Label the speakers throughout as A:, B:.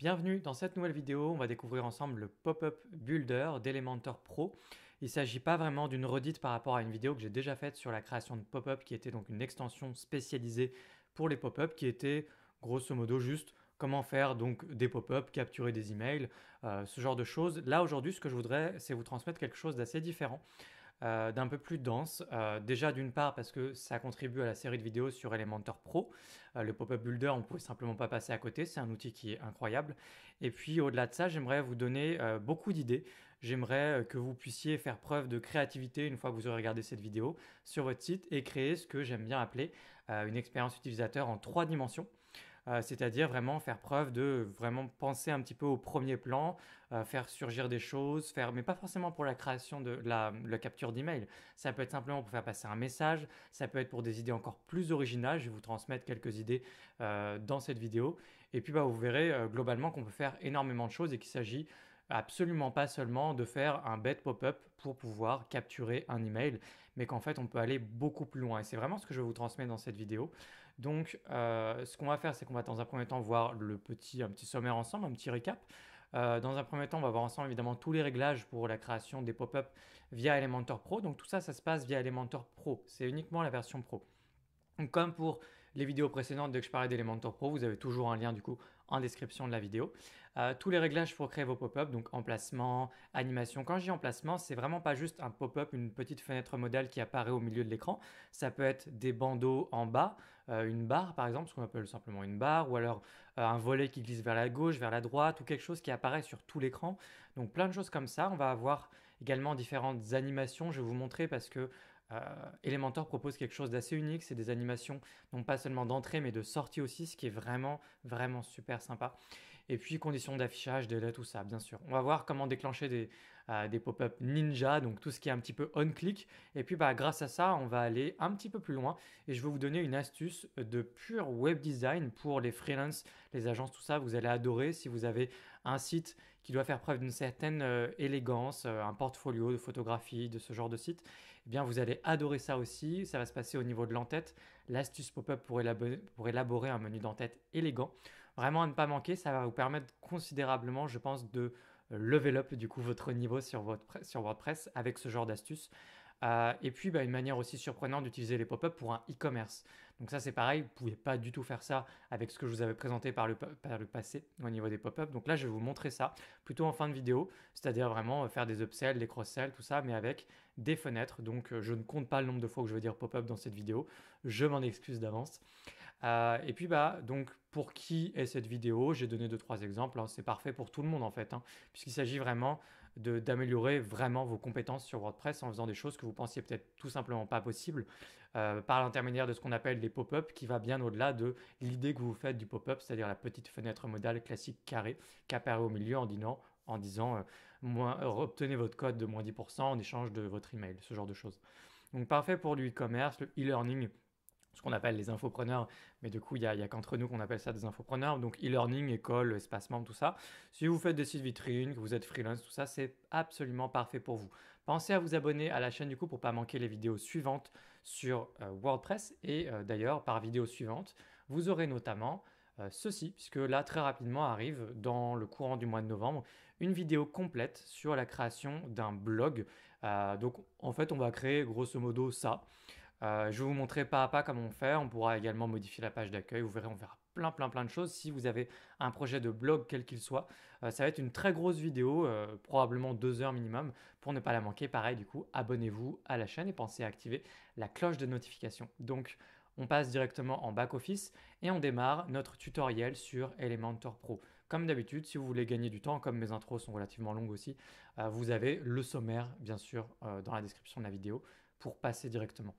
A: Bienvenue dans cette nouvelle vidéo, on va découvrir ensemble le pop-up builder d'Elementor Pro. Il ne s'agit pas vraiment d'une redite par rapport à une vidéo que j'ai déjà faite sur la création de pop-up qui était donc une extension spécialisée pour les pop-up qui était grosso modo juste comment faire donc des pop-up, capturer des emails, euh, ce genre de choses. Là aujourd'hui, ce que je voudrais, c'est vous transmettre quelque chose d'assez différent. Euh, d'un peu plus dense. Euh, déjà d'une part parce que ça contribue à la série de vidéos sur Elementor Pro. Euh, le pop-up builder, on ne pouvait simplement pas passer à côté, c'est un outil qui est incroyable. Et puis au-delà de ça, j'aimerais vous donner beaucoup d'idées. J'aimerais que vous puissiez faire preuve de créativité une fois que vous aurez regardé cette vidéo sur votre site et créer ce que j'aime bien appeler une expérience utilisateur en trois dimensions euh, c'est-à-dire vraiment faire preuve de vraiment penser un petit peu au premier plan, euh, faire surgir des choses, faire, mais pas forcément pour la création de la, capture d'email. Ça peut être simplement pour faire passer un message, ça peut être pour des idées encore plus originales. Je vais vous transmettre quelques idées euh, dans cette vidéo. Et puis bah, vous verrez globalement qu'on peut faire énormément de choses et qu'il s'agit absolument pas seulement de faire un bête pop-up pour pouvoir capturer un email, mais qu'en fait on peut aller beaucoup plus loin. Et c'est vraiment ce que je vous transmets dans cette vidéo. Donc, euh, ce qu'on va faire, c'est qu'on va dans un premier temps voir le petit, un petit sommaire ensemble, un petit récap. Euh, dans un premier temps, on va voir ensemble évidemment tous les réglages pour la création des pop-up via Elementor Pro. Donc tout ça, ça se passe via Elementor Pro. C'est uniquement la version Pro. comme pour les vidéos précédentes, dès que je parlais d'Elementor Pro, vous avez toujours un lien du coup en description de la vidéo. Euh, tous les réglages pour créer vos pop-up, donc emplacement, animation. Quand je dis emplacement, c'est vraiment pas juste un pop-up, une petite fenêtre modale qui apparaît au milieu de l'écran. Ça peut être des bandeaux en bas, euh, une barre par exemple, ce qu'on appelle simplement une barre, ou alors euh, un volet qui glisse vers la gauche, vers la droite, ou quelque chose qui apparaît sur tout l'écran. Donc plein de choses comme ça. On va avoir également différentes animations. Je vais vous montrer parce que Elementor propose quelque chose d'assez unique, c'est des animations non pas seulement d'entrée mais de sortie aussi, ce qui est vraiment vraiment super sympa et puis conditions d'affichage, délai, tout ça, bien sûr. On va voir comment déclencher euh, des, pop-up ninja, donc tout ce qui est un petit peu on-click. Et puis bah, grâce à ça, on va aller un petit peu plus loin et je vais vous donner une astuce de pur web design pour les freelance, les agences, tout ça. Vous allez adorer si vous avez un site qui doit faire preuve d'une certaine euh, élégance, euh, un portfolio de photographie, de ce genre de site. Eh bien, vous allez adorer ça aussi. Ça va se passer au niveau de l'entête. L'astuce pop-up pour, pour élaborer un menu d'entête élégant vraiment à ne pas manquer. Ça va vous permettre considérablement, je pense, de euh, level up du coup votre niveau sur, sur WordPress avec ce genre d'astuces. Euh, et puis, bah, une manière aussi surprenante d'utiliser les pop ups pour un e-commerce. Donc ça, c'est pareil, vous ne pouvez pas du tout faire ça avec ce que je vous avais présenté par le, passé au niveau des pop ups Donc là, je vais vous montrer ça plutôt en fin de vidéo, c'est-à-dire vraiment euh, faire des upsells, des cross-sells, tout ça, mais avec des fenêtres. Donc je ne compte pas le nombre de fois que je vais dire pop-up dans cette vidéo, je m'en excuse d'avance. Euh, et puis bah donc pour qui est cette vidéo J'ai donné deux trois exemples. Hein. C'est parfait pour tout le monde en fait, hein, puisqu'il s'agit vraiment d'améliorer vraiment vos compétences sur WordPress en faisant des choses que vous pensiez peut-être tout simplement pas possible euh, par l'intermédiaire de ce qu'on appelle les pop-up, qui va bien au-delà de l'idée que vous faites du pop-up, c'est-à-dire la petite fenêtre modale classique carrée qui apparaît au milieu en disant en disant euh, obtenez votre code de moins 10% en échange de votre email, ce genre de choses. Donc parfait pour le commerce le e-learning ce qu'on appelle les infopreneurs, mais du coup, il n'y a, qu'entre nous qu'on appelle ça des infopreneurs. Donc, e-learning, école, espacement, tout ça. Si vous faites des sites vitrines, que vous êtes freelance, tout ça, c'est absolument parfait pour vous. Pensez à vous abonner à la chaîne du coup pour ne pas manquer les vidéos suivantes sur euh, WordPress. Et euh, d'ailleurs, par vidéo suivante, vous aurez notamment euh, ceci, puisque là, très rapidement arrive, dans le courant du mois de novembre, une vidéo complète sur la création d'un blog. donc, en fait, on va créer grosso modo ça. Euh, je vais vous montrer pas à pas comment on fait. On pourra également modifier la page d'accueil. Vous verrez, on verra plein, plein, plein de choses. Si vous avez un projet de blog, quel qu'il soit, euh, ça va être une très grosse vidéo, euh, probablement deux heures minimum. Pour ne pas la manquer, pareil, du coup, abonnez-vous à la chaîne et pensez à activer la cloche de notification. Donc, on passe directement en back-office et on démarre notre tutoriel sur Elementor Pro. Comme d'habitude, si vous voulez gagner du temps, comme mes intros sont relativement longues aussi, vous avez le sommaire, bien sûr, dans la description de la vidéo pour passer directement.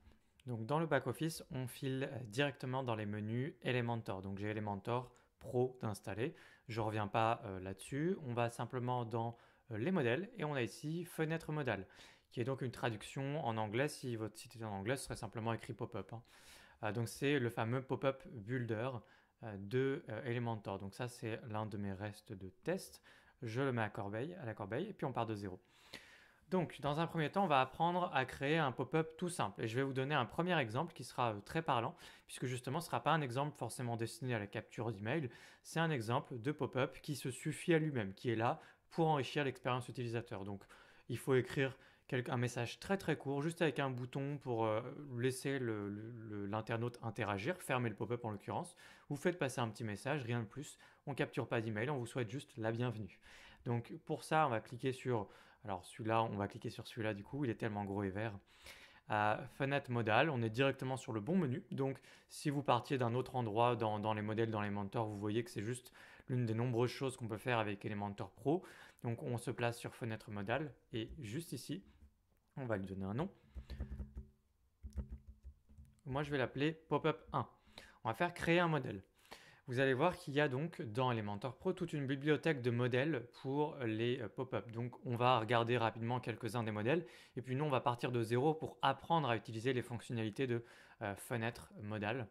A: Donc dans le back-office, on file euh, directement dans les menus Elementor. Donc j'ai Elementor Pro d'installer. Je ne reviens pas euh, là-dessus. On va simplement dans euh, les modèles et on a ici fenêtre modale, qui est donc une traduction en anglais. Si votre site est en anglais, ce serait simplement écrit pop-up. Hein. donc c'est le fameux pop-up builder de Elementor. Donc ça, c'est l'un de mes restes de test. Je le mets à, corbeille, à la corbeille et puis on part de zéro. Donc, dans un premier temps, on va apprendre à créer un pop-up tout simple. Et je vais vous donner un premier exemple qui sera euh, très parlant, puisque justement, ce ne sera pas un exemple forcément destiné à la capture d'email. C'est un exemple de pop-up qui se suffit à lui-même, qui est là pour enrichir l'expérience utilisateur. Donc, il faut écrire un message très très court, juste avec un bouton pour euh, laisser l'internaute interagir, fermer le pop-up en l'occurrence. Vous faites passer un petit message, rien de plus. On capture pas d'email, on vous souhaite juste la bienvenue. Donc pour ça, on va cliquer sur alors celui-là, on va cliquer sur celui-là du coup, il est tellement gros et vert. fenêtre modale, on est directement sur le bon menu. Donc si vous partiez d'un autre endroit dans, les modèles, dans les mentors, vous voyez que c'est juste l'une des nombreuses choses qu'on peut faire avec Elementor Pro. Donc on se place sur fenêtre modale et juste ici, on va lui donner un nom. Moi je vais l'appeler pop-up 1. On va faire créer un modèle vous allez voir qu'il y a donc dans Elementor Pro toute une bibliothèque de modèles pour les euh, pop-up. Donc on va regarder rapidement quelques-uns des modèles et puis nous on va partir de zéro pour apprendre à utiliser les fonctionnalités de euh, fenêtres modales.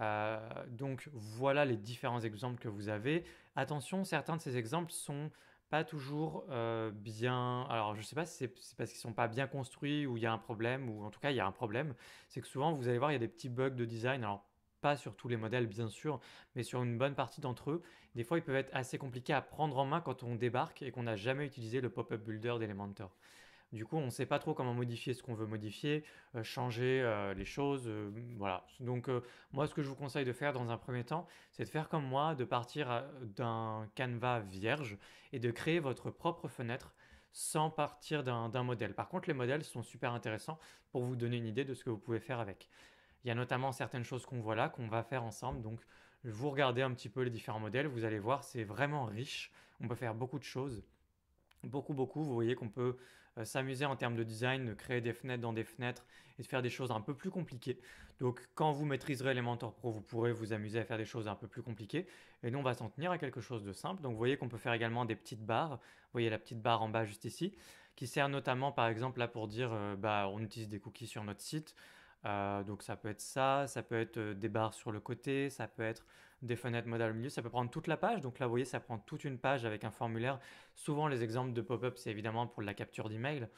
A: Euh, donc voilà les différents exemples que vous avez. Attention, certains de ces exemples sont pas toujours bien. Alors, je sais pas si c'est parce qu'ils sont pas bien construits ou il y a un problème, ou en tout cas, il y a un problème. C'est que souvent, vous allez voir, il y a des petits bugs de design. Alors, pas sur tous les modèles bien sûr, mais sur une bonne partie d'entre eux. Des fois, ils peuvent être assez compliqués à prendre en main quand on débarque et qu'on n'a jamais utilisé le pop-up builder d'Elementor. Du coup, on ne sait pas trop comment modifier ce qu'on veut modifier, euh, changer euh, les choses, euh, voilà. Donc, moi, ce que je vous conseille de faire dans un premier temps, c'est de faire comme moi, de partir d'un canevas vierge et de créer votre propre fenêtre sans partir d'un modèle. Par contre, les modèles sont super intéressants pour vous donner une idée de ce que vous pouvez faire avec. Il y a notamment certaines choses qu'on voit là, qu'on va faire ensemble. Donc, vous regardez un petit peu les différents modèles, vous allez voir, c'est vraiment riche. On peut faire beaucoup de choses. Beaucoup, beaucoup. Vous voyez qu'on peut euh, s'amuser en termes de design, de créer des fenêtres dans des fenêtres et de faire des choses un peu plus compliquées. Donc, quand vous maîtriserez Elementor Pro, vous pourrez vous amuser à faire des choses un peu plus compliquées. Et nous, on va s'en tenir à quelque chose de simple. Donc, vous voyez qu'on peut faire également des petites barres. Vous voyez la petite barre en bas juste ici, qui sert notamment, par exemple, là pour dire, euh, bah, on utilise des cookies sur notre site. Euh, donc ça peut être ça, ça peut être euh, des barres sur le côté, ça peut être des fenêtres modales au milieu, ça peut prendre toute la page. Donc là, vous voyez, ça prend toute une page avec un formulaire. Souvent, les exemples de pop-up, c'est évidemment pour la capture d'email.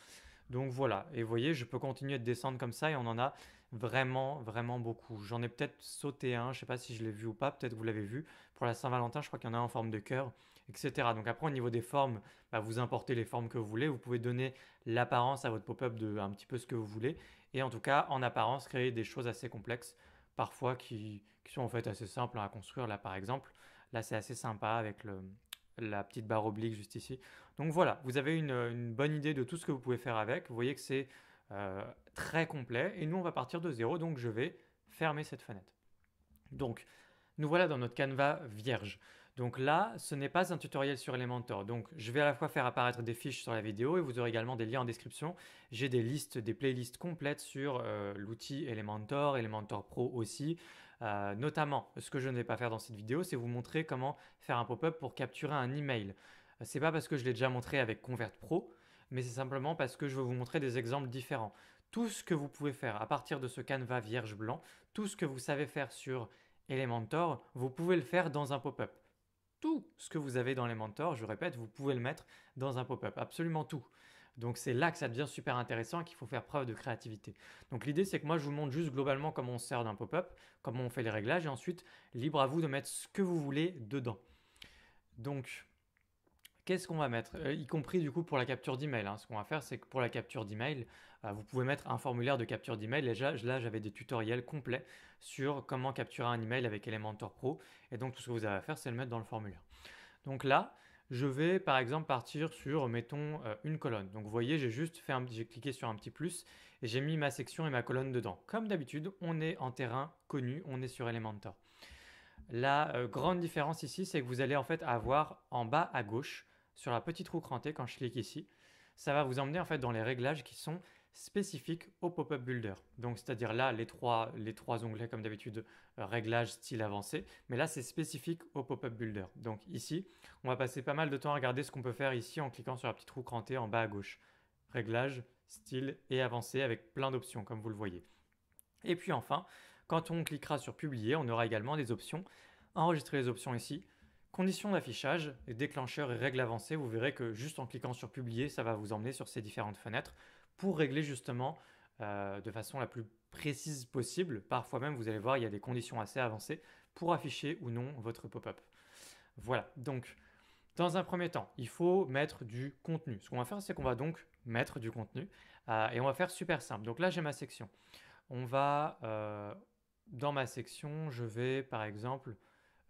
A: Donc voilà, et vous voyez, je peux continuer à descendre comme ça et on en a vraiment, vraiment beaucoup. J'en ai peut-être sauté un, je ne sais pas si je l'ai vu ou pas, peut-être que vous l'avez vu. Pour la Saint-Valentin, je crois qu'il y en a en forme de cœur, etc. Donc après, au niveau des formes, bah, vous importez les formes que vous voulez, vous pouvez donner l'apparence à votre pop-up de un petit peu ce que vous voulez et en tout cas en apparence créer des choses assez complexes parfois qui, sont en fait assez simples à construire là par exemple. Là c'est assez sympa avec la petite barre oblique juste ici. Donc voilà, vous avez une, bonne idée de tout ce que vous pouvez faire avec. Vous voyez que c'est euh, très complet et nous on va partir de zéro donc je vais fermer cette fenêtre. Donc nous voilà dans notre canevas vierge. Donc là, ce n'est pas un tutoriel sur Elementor. Donc je vais à la fois faire apparaître des fiches sur la vidéo et vous aurez également des liens en description. J'ai des listes, des playlists complètes sur euh, l'outil Elementor, Elementor Pro aussi. Euh, notamment, ce que je ne vais pas faire dans cette vidéo, c'est vous montrer comment faire un pop-up pour capturer un email. Euh, c'est pas parce que je l'ai déjà montré avec Convert Pro, mais c'est simplement parce que je veux vous montrer des exemples différents. Tout ce que vous pouvez faire à partir de ce canevas vierge blanc, tout ce que vous savez faire sur Elementor, vous pouvez le faire dans un pop-up tout ce que vous avez dans les mentors, je répète, vous pouvez le mettre dans un pop-up, absolument tout. Donc c'est là que ça devient super intéressant et qu'il faut faire preuve de créativité. Donc l'idée c'est que moi je vous montre juste globalement comment on sert d'un pop-up, comment on fait les réglages et ensuite libre à vous de mettre ce que vous voulez dedans. Donc Qu'est-ce qu'on va mettre euh, Y compris du coup pour la capture d'email. Hein. Ce qu'on va faire, c'est que pour la capture d'email, euh, vous pouvez mettre un formulaire de capture d'email. Déjà, là, j'avais des tutoriels complets sur comment capturer un email avec Elementor Pro. Et donc, tout ce que vous avez à faire, c'est le mettre dans le formulaire. Donc là, je vais par exemple partir sur, mettons, euh, une colonne. Donc vous voyez, j'ai juste fait un, j'ai cliqué sur un petit plus et j'ai mis ma section et ma colonne dedans. Comme d'habitude, on est en terrain connu, on est sur Elementor. La grande différence ici, c'est que vous allez en fait avoir en bas à gauche sur la petite roue crantée quand je clique ici. Ça va vous emmener en fait dans les réglages qui sont spécifiques au pop-up builder. Donc c'est-à-dire là les trois, les trois onglets comme d'habitude euh, réglages style avancé, mais là c'est spécifique au pop-up builder. Donc ici, on va passer pas mal de temps à regarder ce qu'on peut faire ici en cliquant sur la petite roue crantée en bas à gauche. Réglages, style et avancé avec plein d'options comme vous le voyez. Et puis enfin, quand on cliquera sur publier, on aura également des options. Enregistrer les options ici, Conditions d'affichage, déclencheurs et règles avancées, vous verrez que juste en cliquant sur publier, ça va vous emmener sur ces différentes fenêtres pour régler justement euh, de façon la plus précise possible. Parfois même, vous allez voir, il y a des conditions assez avancées pour afficher ou non votre pop-up. Voilà, donc dans un premier temps, il faut mettre du contenu. Ce qu'on va faire, c'est qu'on va donc mettre du contenu euh, et on va faire super simple. Donc là, j'ai ma section. On va, euh, dans ma section, je vais par exemple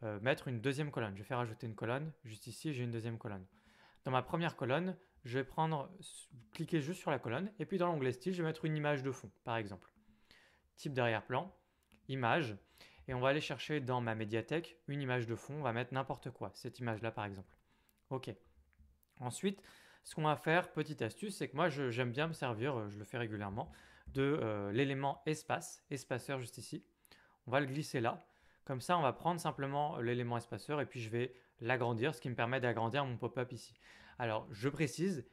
A: euh, mettre une deuxième colonne. Je vais faire ajouter une colonne. Juste ici, j'ai une deuxième colonne. Dans ma première colonne, je vais prendre, cliquer juste sur la colonne et puis dans l'onglet style, je vais mettre une image de fond, par exemple. Type « Derrière-plan plan image. Et on va aller chercher dans ma médiathèque une image de fond. On va mettre n'importe quoi, cette image-là par exemple. OK. Ensuite, ce qu'on va faire, petite astuce, c'est que moi j'aime bien me servir, euh, je le fais régulièrement, de euh, l'élément espace, espaceur juste ici. On va le glisser là comme ça, on va prendre simplement euh, l'élément espaceur et puis je vais l'agrandir, ce qui me permet d'agrandir mon pop-up ici. Alors, je précise,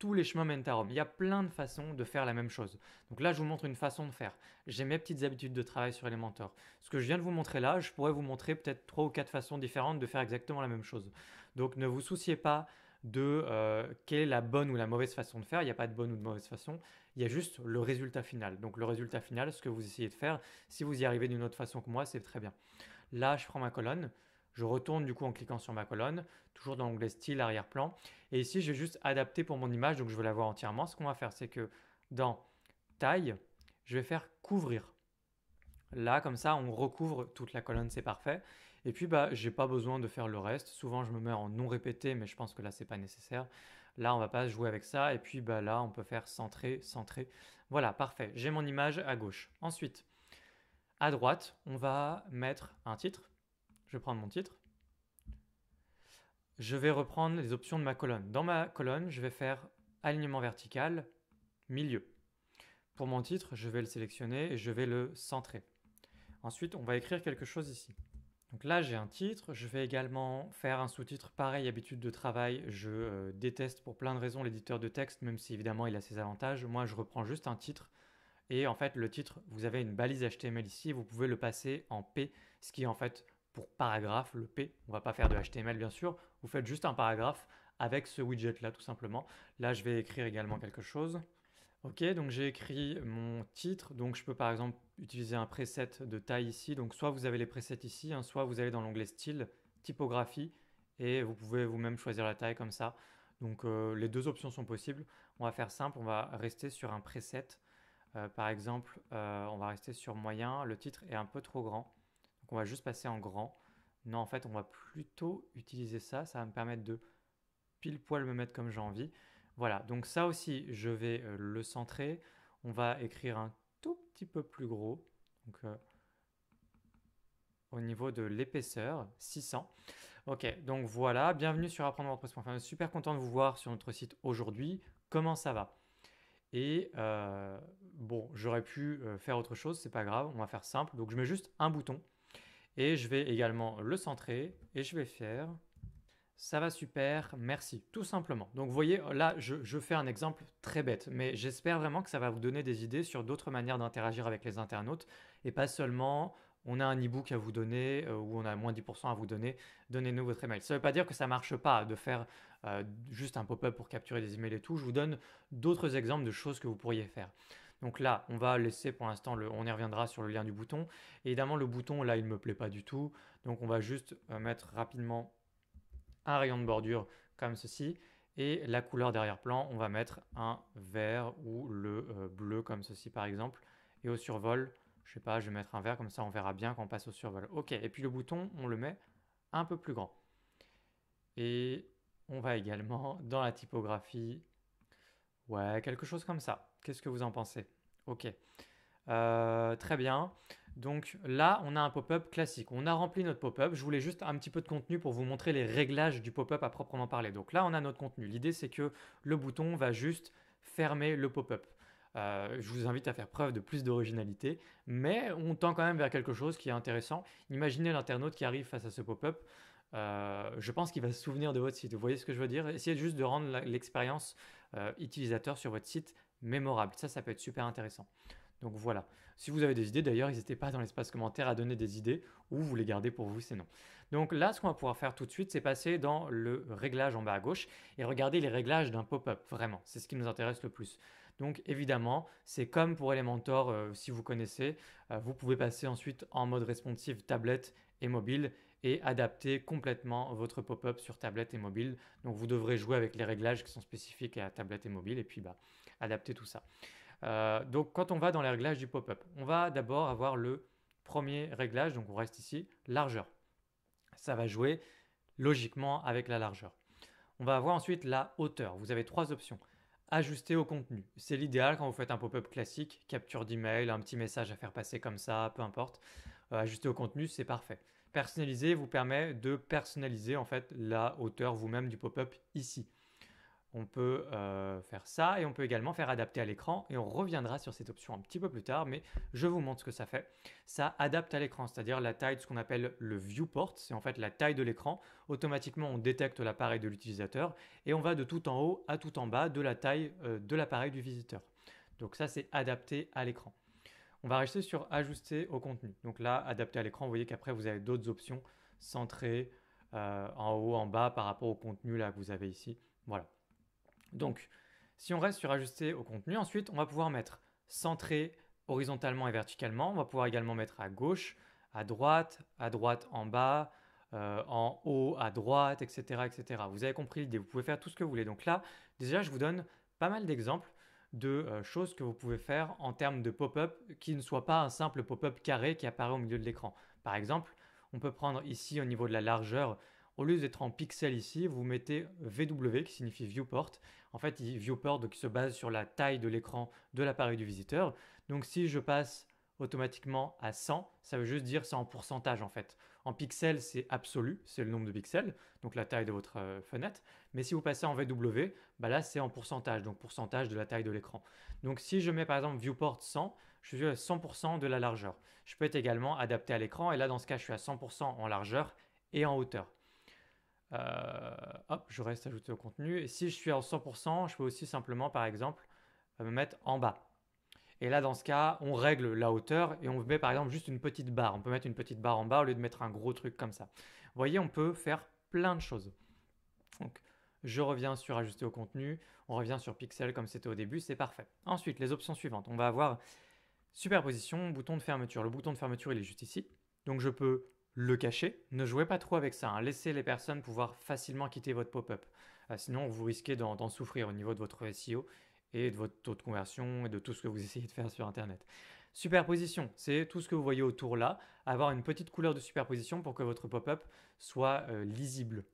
A: tous les chemins mènent à Rome. Il y a plein de façons de faire la même chose. Donc là, je vous montre une façon de faire. J'ai mes petites habitudes de travail sur Elementor. Ce que je viens de vous montrer là, je pourrais vous montrer peut-être trois ou quatre façons différentes de faire exactement la même chose. Donc ne vous souciez pas de euh, quelle est la bonne ou la mauvaise façon de faire. Il n'y a pas de bonne ou de mauvaise façon. Il y a juste le résultat final. Donc le résultat final, ce que vous essayez de faire, si vous y arrivez d'une autre façon que moi, c'est très bien. Là, je prends ma colonne. Je retourne du coup en cliquant sur ma colonne, toujours dans l'onglet style arrière-plan. Et ici, je juste adapter pour mon image, donc je veux la voir entièrement. Ce qu'on va faire, c'est que dans taille, je vais faire couvrir. Là, comme ça, on recouvre toute la colonne, c'est parfait. Et puis, bah, j'ai pas besoin de faire le reste. Souvent, je me mets en non répété, mais je pense que là, c'est pas nécessaire. Là, on va pas jouer avec ça. Et puis, bah, là, on peut faire centrer, centrer. Voilà, parfait. J'ai mon image à gauche. Ensuite, à droite, on va mettre un titre. Je vais prendre mon titre. Je vais reprendre les options de ma colonne. Dans ma colonne, je vais faire alignement vertical, milieu. Pour mon titre, je vais le sélectionner et je vais le centrer. Ensuite, on va écrire quelque chose ici. Donc là, j'ai un titre. Je vais également faire un sous-titre. Pareil, habitude de travail. Je euh, déteste pour plein de raisons l'éditeur de texte, même si évidemment il a ses avantages. Moi, je reprends juste un titre. Et en fait, le titre, vous avez une balise HTML ici. Vous pouvez le passer en P, ce qui est en fait pour paragraphe, le P. On va pas faire de HTML, bien sûr. Vous faites juste un paragraphe avec ce widget-là, tout simplement. Là, je vais écrire également quelque chose. Ok, donc j'ai écrit mon titre. Donc je peux par exemple utiliser un preset de taille ici. Donc soit vous avez les presets ici, hein, soit vous allez dans l'onglet style, typographie, et vous pouvez vous-même choisir la taille comme ça. Donc euh, les deux options sont possibles. On va faire simple, on va rester sur un preset. Euh, par exemple, euh, on va rester sur moyen, le titre est un peu trop grand. Donc on va juste passer en grand. Non, en fait, on va plutôt utiliser ça. Ça va me permettre de pile poil me mettre comme j'ai envie. Voilà, donc ça aussi, je vais euh, le centrer. On va écrire un tout petit peu plus gros. Donc, euh, au niveau de l'épaisseur, 600. Ok, donc voilà, bienvenue sur apprendre WordPress.fr. Super content de vous voir sur notre site aujourd'hui. Comment ça va Et euh, bon, j'aurais pu faire autre chose, c'est pas grave, on va faire simple. Donc je mets juste un bouton et je vais également le centrer et je vais faire ça va super, merci, tout simplement. Donc vous voyez, là, je, fais un exemple très bête, mais j'espère vraiment que ça va vous donner des idées sur d'autres manières d'interagir avec les internautes, et pas seulement on a un e-book à vous donner euh, ou on a moins 10% à vous donner, donnez-nous votre email. Ça ne veut pas dire que ça ne marche pas de faire euh, juste un pop-up pour capturer des emails et tout. Je vous donne d'autres exemples de choses que vous pourriez faire. Donc là, on va laisser pour l'instant, on y reviendra sur le lien du bouton. évidemment, le bouton, là, il ne me plaît pas du tout. Donc on va juste euh, mettre rapidement un rayon de bordure comme ceci. Et la couleur d'arrière-plan, on va mettre un vert ou le euh, bleu comme ceci par exemple. Et au survol, je sais pas, je vais mettre un vert comme ça on verra bien quand on passe au survol. Ok, et puis le bouton, on le met un peu plus grand. Et on va également dans la typographie, ouais, quelque chose comme ça. Qu'est-ce que vous en pensez Ok, euh, très bien. Donc là, on a un pop-up classique. On a rempli notre pop-up. Je voulais juste un petit peu de contenu pour vous montrer les réglages du pop-up à proprement parler. Donc là, on a notre contenu. L'idée, c'est que le bouton va juste fermer le pop-up. Euh, je vous invite à faire preuve de plus d'originalité, mais on tend quand même vers quelque chose qui est intéressant. Imaginez l'internaute qui arrive face à ce pop-up. Euh, je pense qu'il va se souvenir de votre site. Vous voyez ce que je veux dire Essayez juste de rendre l'expérience euh, utilisateur sur votre site mémorable. Ça, ça peut être super intéressant. Donc voilà. Si vous avez des idées, d'ailleurs, n'hésitez pas dans l'espace commentaire à donner des idées ou vous les gardez pour vous, sinon. Donc là, ce qu'on va pouvoir faire tout de suite, c'est passer dans le réglage en bas à gauche et regarder les réglages d'un pop-up, vraiment. C'est ce qui nous intéresse le plus. Donc évidemment, c'est comme pour Elementor, euh, si vous connaissez, euh, vous pouvez passer ensuite en mode responsive tablette et mobile et adapter complètement votre pop-up sur tablette et mobile. Donc vous devrez jouer avec les réglages qui sont spécifiques à tablette et mobile et puis bah, adapter tout ça. Euh, donc quand on va dans les réglages du pop-up, on va d'abord avoir le premier réglage, donc on reste ici, largeur. Ça va jouer logiquement avec la largeur. On va avoir ensuite la hauteur. Vous avez trois options. Ajuster au contenu. C'est l'idéal quand vous faites un pop-up classique, capture d'email, un petit message à faire passer comme ça, peu importe. Euh, ajuster au contenu, c'est parfait. Personnaliser vous permet de personnaliser en fait la hauteur vous-même du pop-up ici. On peut euh, faire ça et on peut également faire adapter à l'écran et on reviendra sur cette option un petit peu plus tard, mais je vous montre ce que ça fait. Ça adapte à l'écran, c'est-à-dire la taille de ce qu'on appelle le viewport, c'est en fait la taille de l'écran. Automatiquement, on détecte l'appareil de l'utilisateur et on va de tout en haut à tout en bas de la taille euh, de l'appareil du visiteur. Donc ça, c'est adapté à l'écran. On va rester sur ajuster au contenu. Donc là, Adapter à l'écran, vous voyez qu'après, vous avez d'autres options, centrées euh, en haut, en bas par rapport au contenu là que vous avez ici. Voilà. Donc, si on reste sur ajuster au contenu, ensuite, on va pouvoir mettre centré horizontalement et verticalement. On va pouvoir également mettre à gauche, à droite, à droite en bas, euh, en haut, à droite, etc., etc. Vous avez compris l'idée, vous pouvez faire tout ce que vous voulez. Donc là, déjà, je vous donne pas mal d'exemples de euh, choses que vous pouvez faire en termes de pop-up qui ne soit pas un simple pop-up carré qui apparaît au milieu de l'écran. Par exemple, on peut prendre ici au niveau de la largeur au lieu d'être en pixels ici, vous mettez VW qui signifie viewport. En fait, viewport qui se base sur la taille de l'écran de l'appareil du visiteur. Donc si je passe automatiquement à 100, ça veut juste dire c'est en pourcentage en fait. En pixels, c'est absolu, c'est le nombre de pixels, donc la taille de votre euh, fenêtre. Mais si vous passez en VW, bah là c'est en pourcentage, donc pourcentage de la taille de l'écran. Donc si je mets par exemple viewport 100, je suis à 100% de la largeur. Je peux être également adapté à l'écran et là dans ce cas je suis à 100% en largeur et en hauteur. Euh, hop, je reste ajouté au contenu. Et si je suis en 100%, je peux aussi simplement, par exemple, euh, me mettre en bas. Et là, dans ce cas, on règle la hauteur et on met par exemple juste une petite barre. On peut mettre une petite barre en bas au lieu de mettre un gros truc comme ça. Vous voyez, on peut faire plein de choses. Donc, je reviens sur ajuster au contenu, on revient sur pixel comme c'était au début, c'est parfait. Ensuite, les options suivantes. On va avoir superposition, bouton de fermeture. Le bouton de fermeture, il est juste ici. Donc, je peux le cacher. Ne jouez pas trop avec ça. Hein. Laissez les personnes pouvoir facilement quitter votre pop-up. Ah, sinon, vous risquez d'en souffrir au niveau de votre SEO et de votre taux de conversion et de tout ce que vous essayez de faire sur Internet. Superposition, c'est tout ce que vous voyez autour là. Avoir une petite couleur de superposition pour que votre pop-up soit euh, lisible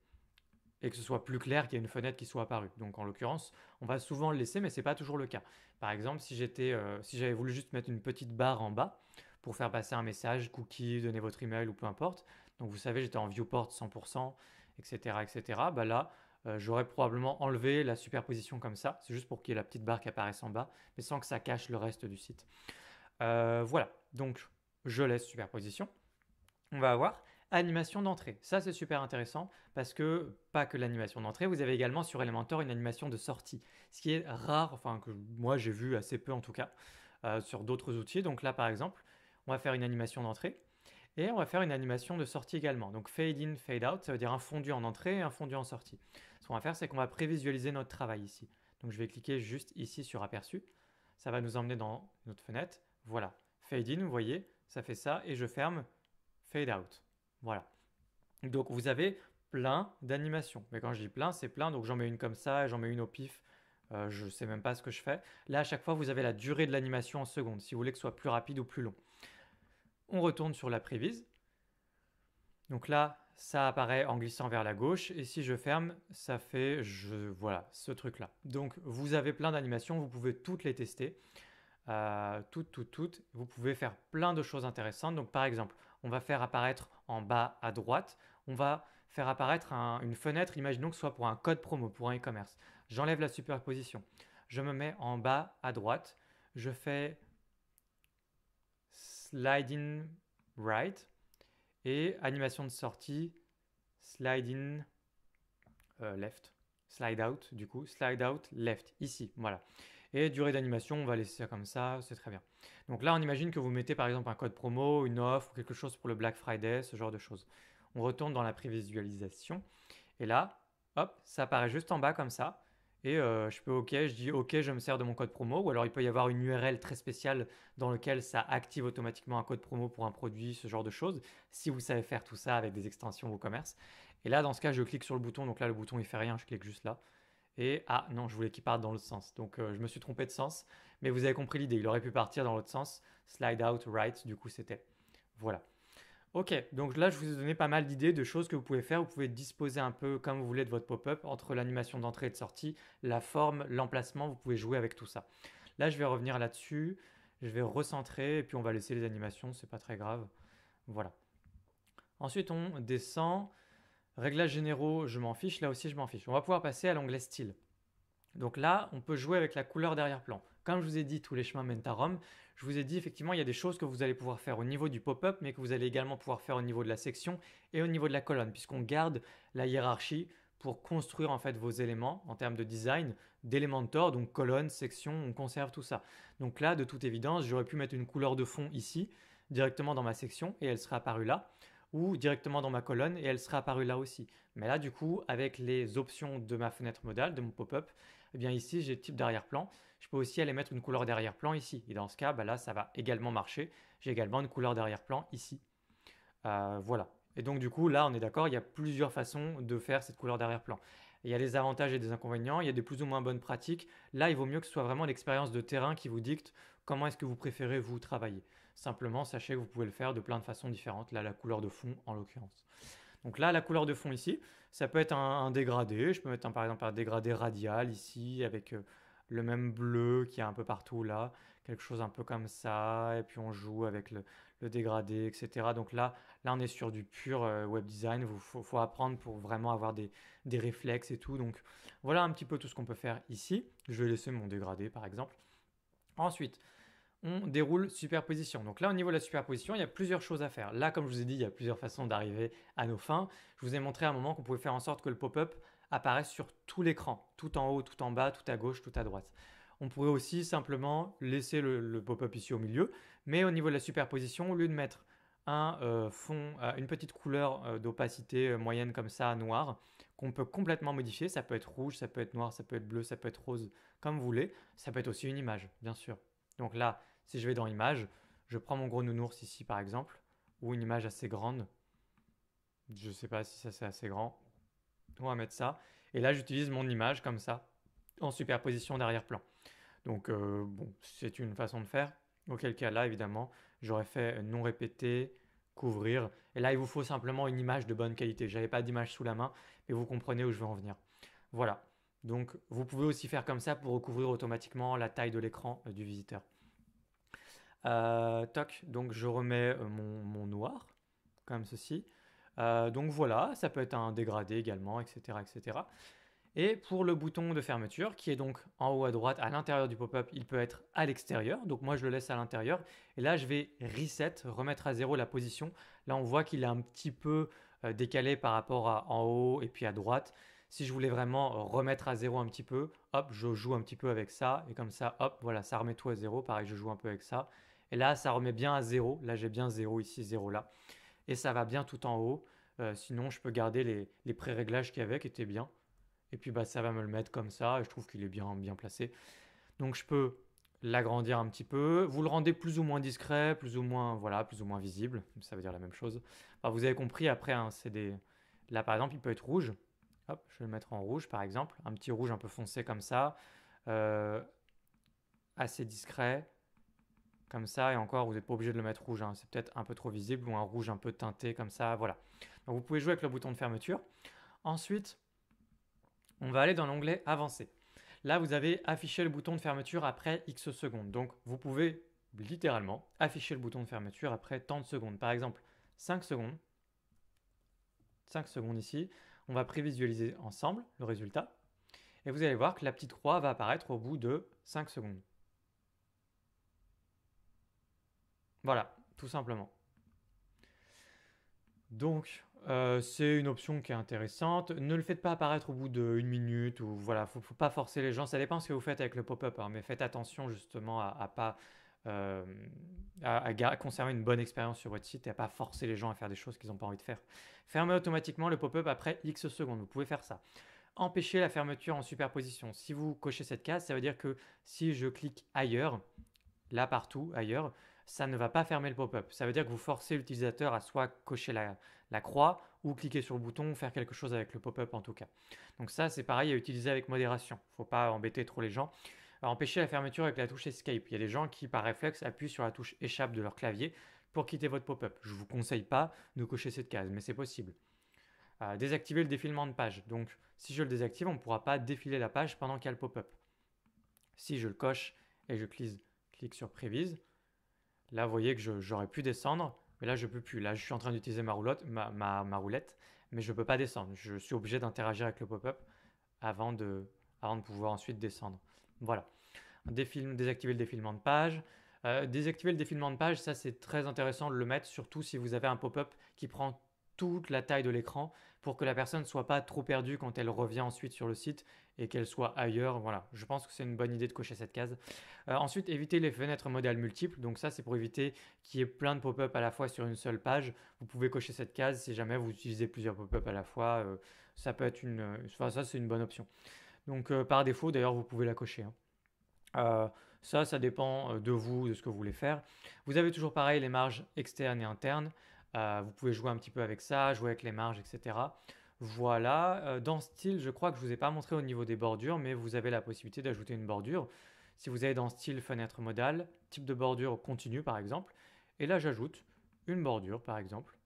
A: et que ce soit plus clair qu'il y ait une fenêtre qui soit apparue. Donc en l'occurrence, on va souvent le laisser, mais ce n'est pas toujours le cas. Par exemple, si j'étais, euh, si j'avais voulu juste mettre une petite barre en bas, pour faire passer un message, cookie, donner votre email ou peu importe. Donc vous savez, j'étais en viewport 100%, etc. etc. Bah là, euh, j'aurais probablement enlevé la superposition comme ça. C'est juste pour qu'il y ait la petite barre qui apparaisse en bas, mais sans que ça cache le reste du site. Euh, voilà, donc je laisse superposition. On va avoir animation d'entrée. Ça, c'est super intéressant parce que pas que l'animation d'entrée, vous avez également sur Elementor une animation de sortie, ce qui est rare, enfin que moi j'ai vu assez peu en tout cas, euh, sur d'autres outils. Donc là, par exemple, on va faire une animation d'entrée et on va faire une animation de sortie également. Donc fade in, fade out, ça veut dire un fondu en entrée et un fondu en sortie. Ce qu'on va faire, c'est qu'on va prévisualiser notre travail ici. Donc je vais cliquer juste ici sur aperçu. Ça va nous emmener dans notre fenêtre. Voilà. Fade in, vous voyez, ça fait ça et je ferme fade out. Voilà. Donc vous avez plein d'animations. Mais quand je dis plein, c'est plein. Donc j'en mets une comme ça, j'en mets une au pif. Euh, je ne sais même pas ce que je fais. Là, à chaque fois, vous avez la durée de l'animation en secondes, si vous voulez que ce soit plus rapide ou plus long. On retourne sur la prévise. Donc là, ça apparaît en glissant vers la gauche. Et si je ferme, ça fait je, voilà, ce truc-là. Donc vous avez plein d'animations, vous pouvez toutes les tester. Euh, toutes, toutes, toutes. Vous pouvez faire plein de choses intéressantes. Donc par exemple, on va faire apparaître en bas à droite, on va faire apparaître une fenêtre, imaginons que ce soit pour un code promo, pour un e-commerce. J'enlève la superposition. Je me mets en bas à droite, je fais in right et animation de sortie sliding in euh, left, slide out du coup, slide out left ici, voilà. Et durée d'animation, on va laisser ça comme ça, c'est très bien. Donc là, on imagine que vous mettez par exemple un code promo, une offre, quelque chose pour le Black Friday, ce genre de choses. On retourne dans la prévisualisation et là, hop, ça apparaît juste en bas comme ça. Et euh, je peux OK, je dis OK, je me sers de mon code promo. Ou alors il peut y avoir une URL très spéciale dans laquelle ça active automatiquement un code promo pour un produit, ce genre de choses. Si vous savez faire tout ça avec des extensions e-commerce. Et là, dans ce cas, je clique sur le bouton. Donc là, le bouton, il fait rien. Je clique juste là. Et ah non, je voulais qu'il parte dans l'autre sens. Donc euh, je me suis trompé de sens, mais vous avez compris l'idée. Il aurait pu partir dans l'autre sens. Slide out, right, du coup c'était. Voilà. Ok, donc là, je vous ai donné pas mal d'idées de choses que vous pouvez faire. Vous pouvez disposer un peu comme vous voulez de votre pop-up entre l'animation d'entrée et de sortie, la forme, l'emplacement. Vous pouvez jouer avec tout ça. Là, je vais revenir là-dessus. Je vais recentrer et puis on va laisser les animations. C'est pas très grave. Voilà. Ensuite, on descend. Réglages généraux, je m'en fiche. Là aussi, je m'en fiche. On va pouvoir passer à l'onglet style. Donc là, on peut jouer avec la couleur d'arrière-plan. Comme je vous ai dit tous les chemins mènent à Rome, je vous ai dit effectivement il y a des choses que vous allez pouvoir faire au niveau du pop-up, mais que vous allez également pouvoir faire au niveau de la section et au niveau de la colonne, puisqu'on garde la hiérarchie pour construire en fait vos éléments en termes de design d'Elementor, donc colonne, section, on conserve tout ça. Donc là, de toute évidence, j'aurais pu mettre une couleur de fond ici, directement dans ma section, et elle serait apparue là, ou directement dans ma colonne, et elle serait apparue là aussi. Mais là, du coup, avec les options de ma fenêtre modale, de mon pop-up, eh bien ici, j'ai le type d'arrière-plan, je peux aussi aller mettre une couleur d'arrière-plan ici. Et dans ce cas, bah là, ça va également marcher. J'ai également une couleur d'arrière-plan ici. Euh, voilà. Et donc du coup, là, on est d'accord, il y a plusieurs façons de faire cette couleur d'arrière-plan. Il y a des avantages et des inconvénients, il y a des plus ou moins bonnes pratiques. Là, il vaut mieux que ce soit vraiment l'expérience de terrain qui vous dicte comment est-ce que vous préférez vous travailler. Simplement, sachez que vous pouvez le faire de plein de façons différentes. Là, la couleur de fond, en l'occurrence. Donc là, la couleur de fond ici, ça peut être un, dégradé. Je peux mettre par exemple un dégradé radial ici avec euh, le même bleu qui est un peu partout là, quelque chose un peu comme ça, et puis on joue avec le, dégradé, etc. Donc là, là, on est sur du pur euh, web design, il faut, apprendre pour vraiment avoir des, des, réflexes et tout. Donc voilà un petit peu tout ce qu'on peut faire ici. Je vais laisser mon dégradé par exemple. Ensuite, on déroule superposition. Donc là, au niveau de la superposition, il y a plusieurs choses à faire. Là, comme je vous ai dit, il y a plusieurs façons d'arriver à nos fins. Je vous ai montré à un moment qu'on pouvait faire en sorte que le pop-up apparaissent sur tout l'écran, tout en haut, tout en bas, tout à gauche, tout à droite. On pourrait aussi simplement laisser le, pop-up ici au milieu, mais au niveau de la superposition, au lieu de mettre un euh, fond, euh, une petite couleur euh, d'opacité moyenne comme ça, noire, qu'on peut complètement modifier. Ça peut être rouge, ça peut être noir, ça peut être bleu, ça peut être rose, comme vous voulez. Ça peut être aussi une image, bien sûr. Donc là, si je vais dans Image, je prends mon gros nounours ici par exemple, ou une image assez grande. Je ne sais pas si ça c'est assez grand on va mettre ça. Et là, j'utilise mon image comme ça, en superposition d'arrière-plan. Donc, euh, bon, c'est une façon de faire. Auquel cas, là, évidemment, j'aurais fait non répéter, couvrir. Et là, il vous faut simplement une image de bonne qualité. J'avais pas d'image sous la main, mais vous comprenez où je veux en venir. Voilà. Donc, vous pouvez aussi faire comme ça pour recouvrir automatiquement la taille de l'écran euh, du visiteur. Euh, toc, donc je remets mon noir, comme ceci. Euh, donc voilà, ça peut être un dégradé également, etc., etc. Et pour le bouton de fermeture, qui est donc en haut à droite, à l'intérieur du pop-up, il peut être à l'extérieur. Donc moi, je le laisse à l'intérieur. Et là, je vais reset, remettre à zéro la position. Là, on voit qu'il est un petit peu euh, décalé par rapport à en haut et puis à droite. Si je voulais vraiment remettre à zéro un petit peu, hop, je joue un petit peu avec ça. Et comme ça, hop, voilà, ça remet tout à zéro. Pareil, je joue un peu avec ça. Et là, ça remet bien à zéro. Là, j'ai bien zéro ici, zéro là et ça va bien tout en haut. Euh, sinon, je peux garder les, pré-réglages qu'il y avait qui étaient bien. Et puis, bah, ça va me le mettre comme ça. Et je trouve qu'il est bien, bien placé. Donc, je peux l'agrandir un petit peu. Vous le rendez plus ou moins discret, plus ou moins, voilà, plus ou moins visible. Ça veut dire la même chose. vous avez compris, après, hein, c'est des... Là, par exemple, il peut être rouge. je vais le mettre en rouge, par exemple. Un petit rouge un peu foncé comme ça. Euh, assez discret comme ça, et encore, vous n'êtes pas obligé de le mettre rouge, hein. c'est peut-être un peu trop visible, ou un rouge un peu teinté, comme ça, voilà. Donc vous pouvez jouer avec le bouton de fermeture. Ensuite, on va aller dans l'onglet Avancé. Là, vous avez affiché le bouton de fermeture après X secondes, donc vous pouvez littéralement afficher le bouton de fermeture après tant de secondes. Par exemple, 5 secondes, 5 secondes ici, on va prévisualiser ensemble le résultat, et vous allez voir que la petite croix va apparaître au bout de 5 secondes. Voilà, tout simplement. Donc, euh, c'est une option qui est intéressante. Ne le faites pas apparaître au bout d'une minute ou voilà, faut, pas forcer les gens. Ça dépend ce que vous faites avec le pop-up, hein, mais faites attention justement à, pas euh, à, conserver une bonne expérience sur votre site et à pas forcer les gens à faire des choses qu'ils n'ont pas envie de faire. Fermez automatiquement le pop-up après X secondes. Vous pouvez faire ça. Empêchez la fermeture en superposition. Si vous cochez cette case, ça veut dire que si je clique ailleurs, là partout, ailleurs, ça ne va pas fermer le pop-up. Ça veut dire que vous forcez l'utilisateur à soit cocher la, croix ou cliquer sur le bouton, faire quelque chose avec le pop-up en tout cas. Donc ça, c'est pareil à utiliser avec modération. Il ne Faut pas embêter trop les gens. empêcher la fermeture avec la touche Escape. Il y a des gens qui, par réflexe, appuient sur la touche Échappe de leur clavier pour quitter votre pop-up. Je ne vous conseille pas de cocher cette case, mais c'est possible. Euh, désactiver le défilement de page. Donc, si je le désactive, on ne pourra pas défiler la page pendant qu'il y a le pop-up. Si je le coche et je clique sur Prévise, Là, vous voyez que j'aurais pu descendre, mais là, je peux plus. Là, je suis en train d'utiliser ma, ma, roulette, mais je ne peux pas descendre. Je suis obligé d'interagir avec le pop-up avant de, pouvoir ensuite descendre. Voilà. désactiver le défilement de page. Euh, désactiver le défilement de page, ça c'est très intéressant de le mettre, surtout si vous avez un pop-up qui prend toute la taille de l'écran pour que la personne ne soit pas trop perdue quand elle revient ensuite sur le site et qu'elle soit ailleurs. Voilà, je pense que c'est une bonne idée de cocher cette case. Euh, ensuite, éviter les fenêtres modèles multiples. Donc ça, c'est pour éviter qu'il y ait plein de pop-up à la fois sur une seule page. Vous pouvez cocher cette case si jamais vous utilisez plusieurs pop-up à la fois. Euh, ça peut être une... Euh, ça, c'est une bonne option. Donc par défaut, d'ailleurs, vous pouvez la cocher. Hein. ça, ça dépend de vous, de ce que vous voulez faire. Vous avez toujours pareil les marges externes et internes. Euh, vous pouvez jouer un petit peu avec ça, jouer avec les marges, etc. Voilà, euh, dans style, je crois que je ne vous ai pas montré au niveau des bordures, mais vous avez la possibilité d'ajouter une bordure. Si vous avez dans style fenêtre modale, type de bordure continue par exemple, et là j'ajoute une bordure par exemple.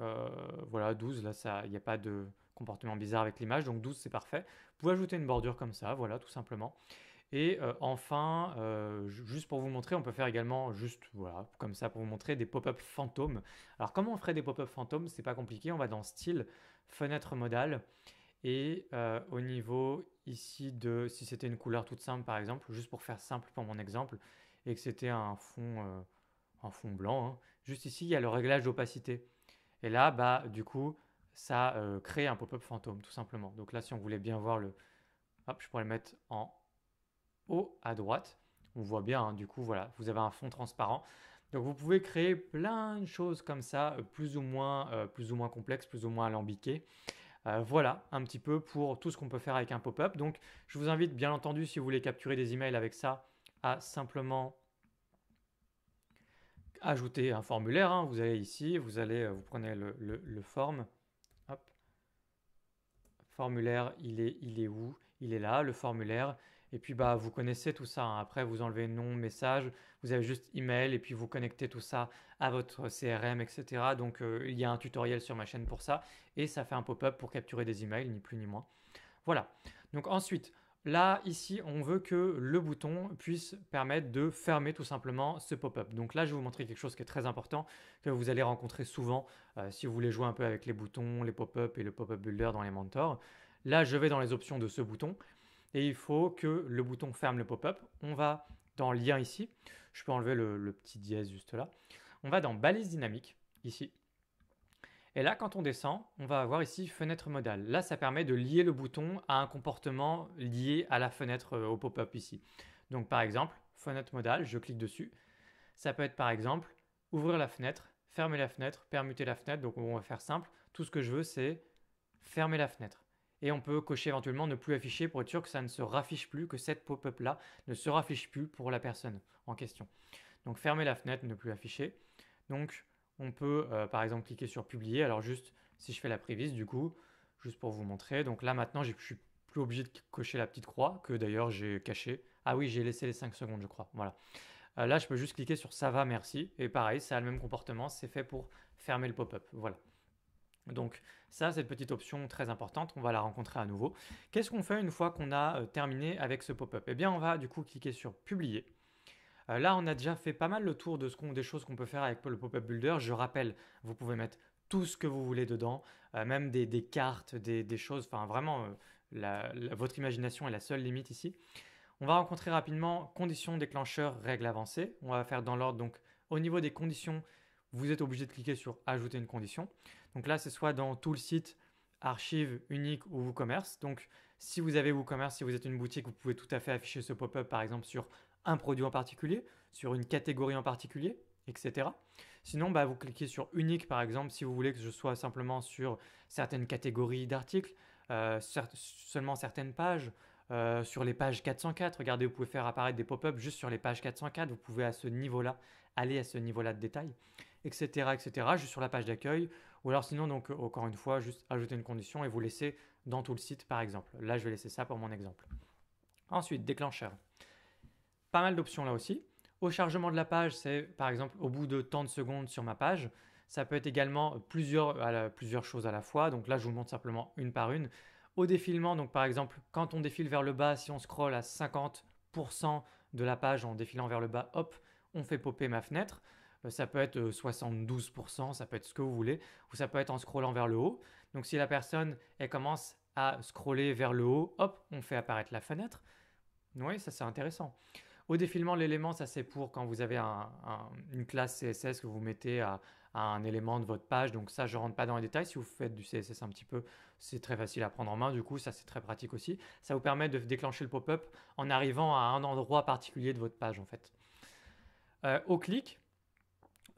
A: Euh, voilà, 12, là il n'y a pas de comportement bizarre avec l'image, donc 12 c'est parfait. Vous pouvez ajouter une bordure comme ça, voilà tout simplement. Et euh, enfin, euh, juste pour vous montrer, on peut faire également, juste voilà, comme ça, pour vous montrer des pop-up fantômes. Alors, comment on ferait des pop-up fantômes C'est pas compliqué. On va dans Style, Fenêtre modale. Et euh, au niveau ici de si c'était une couleur toute simple, par exemple, juste pour faire simple pour mon exemple, et que c'était un fond, un fond blanc, hein, juste ici, il y a le réglage d'opacité. Et là, bah, du coup, ça crée un pop-up fantôme, tout simplement. Donc là, si on voulait bien voir le. Hop, je pourrais le mettre en à droite. On voit bien, hein, du coup, voilà, vous avez un fond transparent. Donc vous pouvez créer plein de choses comme ça, euh, plus ou moins, euh, plus ou moins complexes, plus ou moins alambiqué euh, voilà un petit peu pour tout ce qu'on peut faire avec un pop-up. Donc je vous invite bien entendu si vous voulez capturer des emails avec ça à simplement ajouter un formulaire. Hein. Vous allez ici, vous allez, vous prenez le, le, le Formulaire, il est, il est où Il est là, le formulaire. Et puis, bah, vous connaissez tout ça. Hein. Après, vous enlevez nom, message, vous avez juste email et puis vous connectez tout ça à votre CRM, etc. Donc, euh, il y a un tutoriel sur ma chaîne pour ça et ça fait un pop-up pour capturer des emails, ni plus ni moins. Voilà. Donc, ensuite, Là, ici, on veut que le bouton puisse permettre de fermer tout simplement ce pop-up. Donc là, je vais vous montrer quelque chose qui est très important, que vous allez rencontrer souvent euh, si vous voulez jouer un peu avec les boutons, les pop ups et le pop-up builder dans les mentors. Là, je vais dans les options de ce bouton et il faut que le bouton ferme le pop-up. On va dans lien ici, je peux enlever le, petit dièse juste là. On va dans balise dynamique ici. Et là, quand on descend, on va avoir ici fenêtre modale. Là, ça permet de lier le bouton à un comportement lié à la fenêtre euh, au pop-up ici. Donc par exemple, fenêtre modale, je clique dessus. Ça peut être par exemple ouvrir la fenêtre, fermer la fenêtre, permuter la fenêtre. Donc on va faire simple. Tout ce que je veux, c'est fermer la fenêtre et on peut cocher éventuellement ne plus afficher pour être sûr que ça ne se raffiche plus, que cette pop-up là ne se raffiche plus pour la personne en question. Donc fermer la fenêtre, ne plus afficher. Donc on peut euh, par exemple cliquer sur publier. Alors juste si je fais la prévis, du coup, juste pour vous montrer. Donc là maintenant je suis plus obligé de cocher la petite croix que d'ailleurs j'ai cachée. Ah oui j'ai laissé les 5 secondes je crois. Voilà. Euh, là je peux juste cliquer sur ça va merci et pareil ça a le même comportement, c'est fait pour fermer le pop-up. Voilà. Donc ça, cette petite option très importante, on va la rencontrer à nouveau. Qu'est-ce qu'on fait une fois qu'on a euh, terminé avec ce pop-up Eh bien, on va du coup cliquer sur Publier. Euh, là, on a déjà fait pas mal le tour de ce qu'on, des choses qu'on peut faire avec le pop-up builder. Je rappelle, vous pouvez mettre tout ce que vous voulez dedans, euh, même des, cartes, des, choses. Enfin, vraiment, votre imagination est la seule limite ici. On va rencontrer rapidement conditions, déclencheurs, règles avancées. On va faire dans l'ordre. Donc, au niveau des conditions, vous êtes obligé de cliquer sur Ajouter une condition. Donc là, c'est soit dans tout le site, Archive, unique ou WooCommerce. Donc si vous avez WooCommerce, si vous êtes une boutique, vous pouvez tout à fait afficher ce pop-up par exemple sur un produit en particulier, sur une catégorie en particulier, etc. Sinon, bah, vous cliquez sur unique par exemple si vous voulez que je sois simplement sur certaines catégories d'articles, euh, seulement certaines pages. Euh, sur les pages 404, regardez, vous pouvez faire apparaître des pop ups juste sur les pages 404, vous pouvez à ce niveau-là aller à ce niveau-là de détail, etc., etc. Juste sur la page d'accueil, ou alors sinon, donc encore une fois, juste ajouter une condition et vous laisser dans tout le site par exemple. Là, je vais laisser ça pour mon exemple. Ensuite, déclencheur. Pas mal d'options là aussi. Au chargement de la page, c'est par exemple au bout de tant de secondes sur ma page. Ça peut être également plusieurs, plusieurs choses à la fois. Donc là, je vous montre simplement une par une. Au défilement, donc par exemple, quand on défile vers le bas, si on scrolle à 50% de la page en défilant vers le bas, hop, on fait popper ma fenêtre. Euh, ça peut être 72%, euh, ça peut être ce que vous voulez, ou ça peut être en scrollant vers le haut. Donc si la personne, elle commence à scroller vers le haut, hop, on fait apparaître la fenêtre. Oui, ça c'est intéressant. Au défilement l'élément, ça c'est pour quand vous avez une classe CSS que vous mettez à, un élément de votre page. Donc ça, je ne rentre pas dans les détails. Si vous faites du CSS un petit peu, c'est très facile à prendre en main. Du coup, ça c'est très pratique aussi. Ça vous permet de déclencher le pop-up en arrivant à un endroit particulier de votre page en fait. Euh, au clic,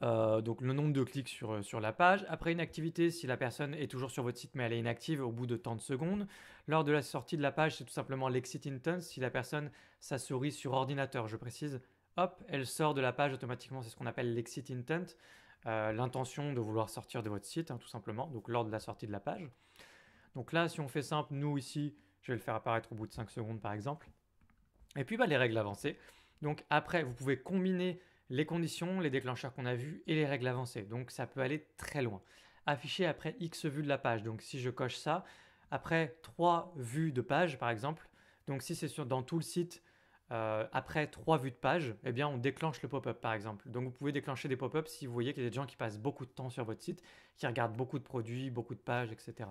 A: euh, donc le nombre de clics sur, euh, sur, la page. Après une activité, si la personne est toujours sur votre site mais elle est inactive au bout de tant de secondes. Lors de la sortie de la page, c'est tout simplement l'exit intent. Si la personne, sa souris sur ordinateur, je précise, hop, elle sort de la page automatiquement. C'est ce qu'on appelle l'exit intent, euh, l'intention de vouloir sortir de votre site, hein, tout simplement, donc lors de la sortie de la page. Donc là, si on fait simple, nous ici, je vais le faire apparaître au bout de 5 secondes par exemple. Et puis bah, les règles avancées. Donc après, vous pouvez combiner les conditions, les déclencheurs qu'on a vus et les règles avancées. Donc ça peut aller très loin. Afficher après X vues de la page. Donc si je coche ça, après 3 vues de page par exemple, donc si c'est sur, dans tout le site, euh, après 3 vues de page, eh bien on déclenche le pop-up par exemple. Donc vous pouvez déclencher des pop-ups si vous voyez qu'il y a des gens qui passent beaucoup de temps sur votre site, qui regardent beaucoup de produits, beaucoup de pages, etc.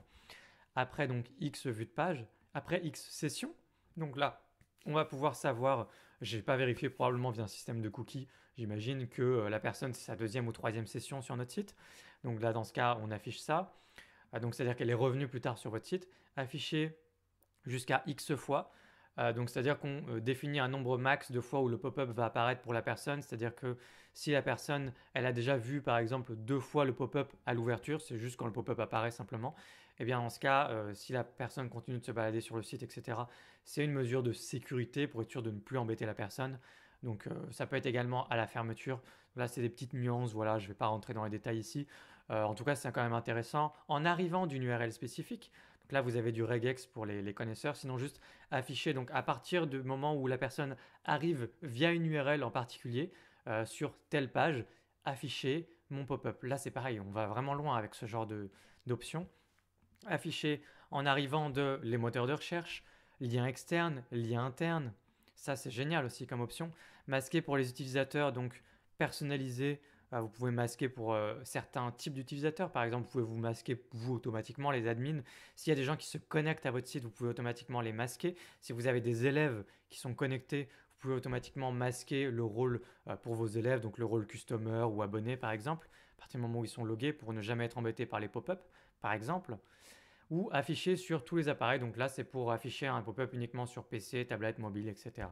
A: Après donc X vues de page, après X sessions, donc là on va pouvoir savoir je n'ai pas vérifié probablement via un système de cookies. J'imagine que euh, la personne, c'est sa deuxième ou troisième session sur notre site. Donc là, dans ce cas, on affiche ça. Ah, donc c'est-à-dire qu'elle est revenue plus tard sur votre site, afficher jusqu'à X fois. Ah, donc, c'est-à-dire qu'on euh, définit un nombre max de fois où le pop-up va apparaître pour la personne. C'est-à-dire que si la personne, elle a déjà vu par exemple deux fois le pop-up à l'ouverture, c'est juste quand le pop-up apparaît simplement, eh bien, ce cas, euh, si la personne continue de se balader sur le site, etc., c'est une mesure de sécurité pour être sûr de ne plus embêter la personne. Donc, euh, ça peut être également à la fermeture. Là, c'est des petites nuances. Voilà, je ne vais pas rentrer dans les détails ici. Euh, en tout cas, c'est quand même intéressant. En arrivant d'une URL spécifique, là, vous avez du regex pour les, les, connaisseurs. Sinon, juste afficher. Donc, à partir du moment où la personne arrive via une URL en particulier sur telle page, afficher mon pop-up. Là, c'est pareil. On va vraiment loin avec ce genre d'options. Afficher en arrivant de les moteurs de recherche, liens externes, liens internes. Ça, c'est génial aussi comme option. Masquer pour les utilisateurs, donc personnalisé. Ah, vous pouvez masquer pour euh, certains types d'utilisateurs. Par exemple, vous pouvez vous masquer, vous, automatiquement, les admins. S'il y a des gens qui se connectent à votre site, vous pouvez automatiquement les masquer. Si vous avez des élèves qui sont connectés, vous pouvez automatiquement masquer le rôle euh, pour vos élèves, donc le rôle customer ou abonné, par exemple, à partir du moment où ils sont logués, pour ne jamais être embêtés par les pop-up, par exemple ou afficher sur tous les appareils. Donc là, c'est pour afficher un pop-up uniquement sur PC, tablette, mobile, etc.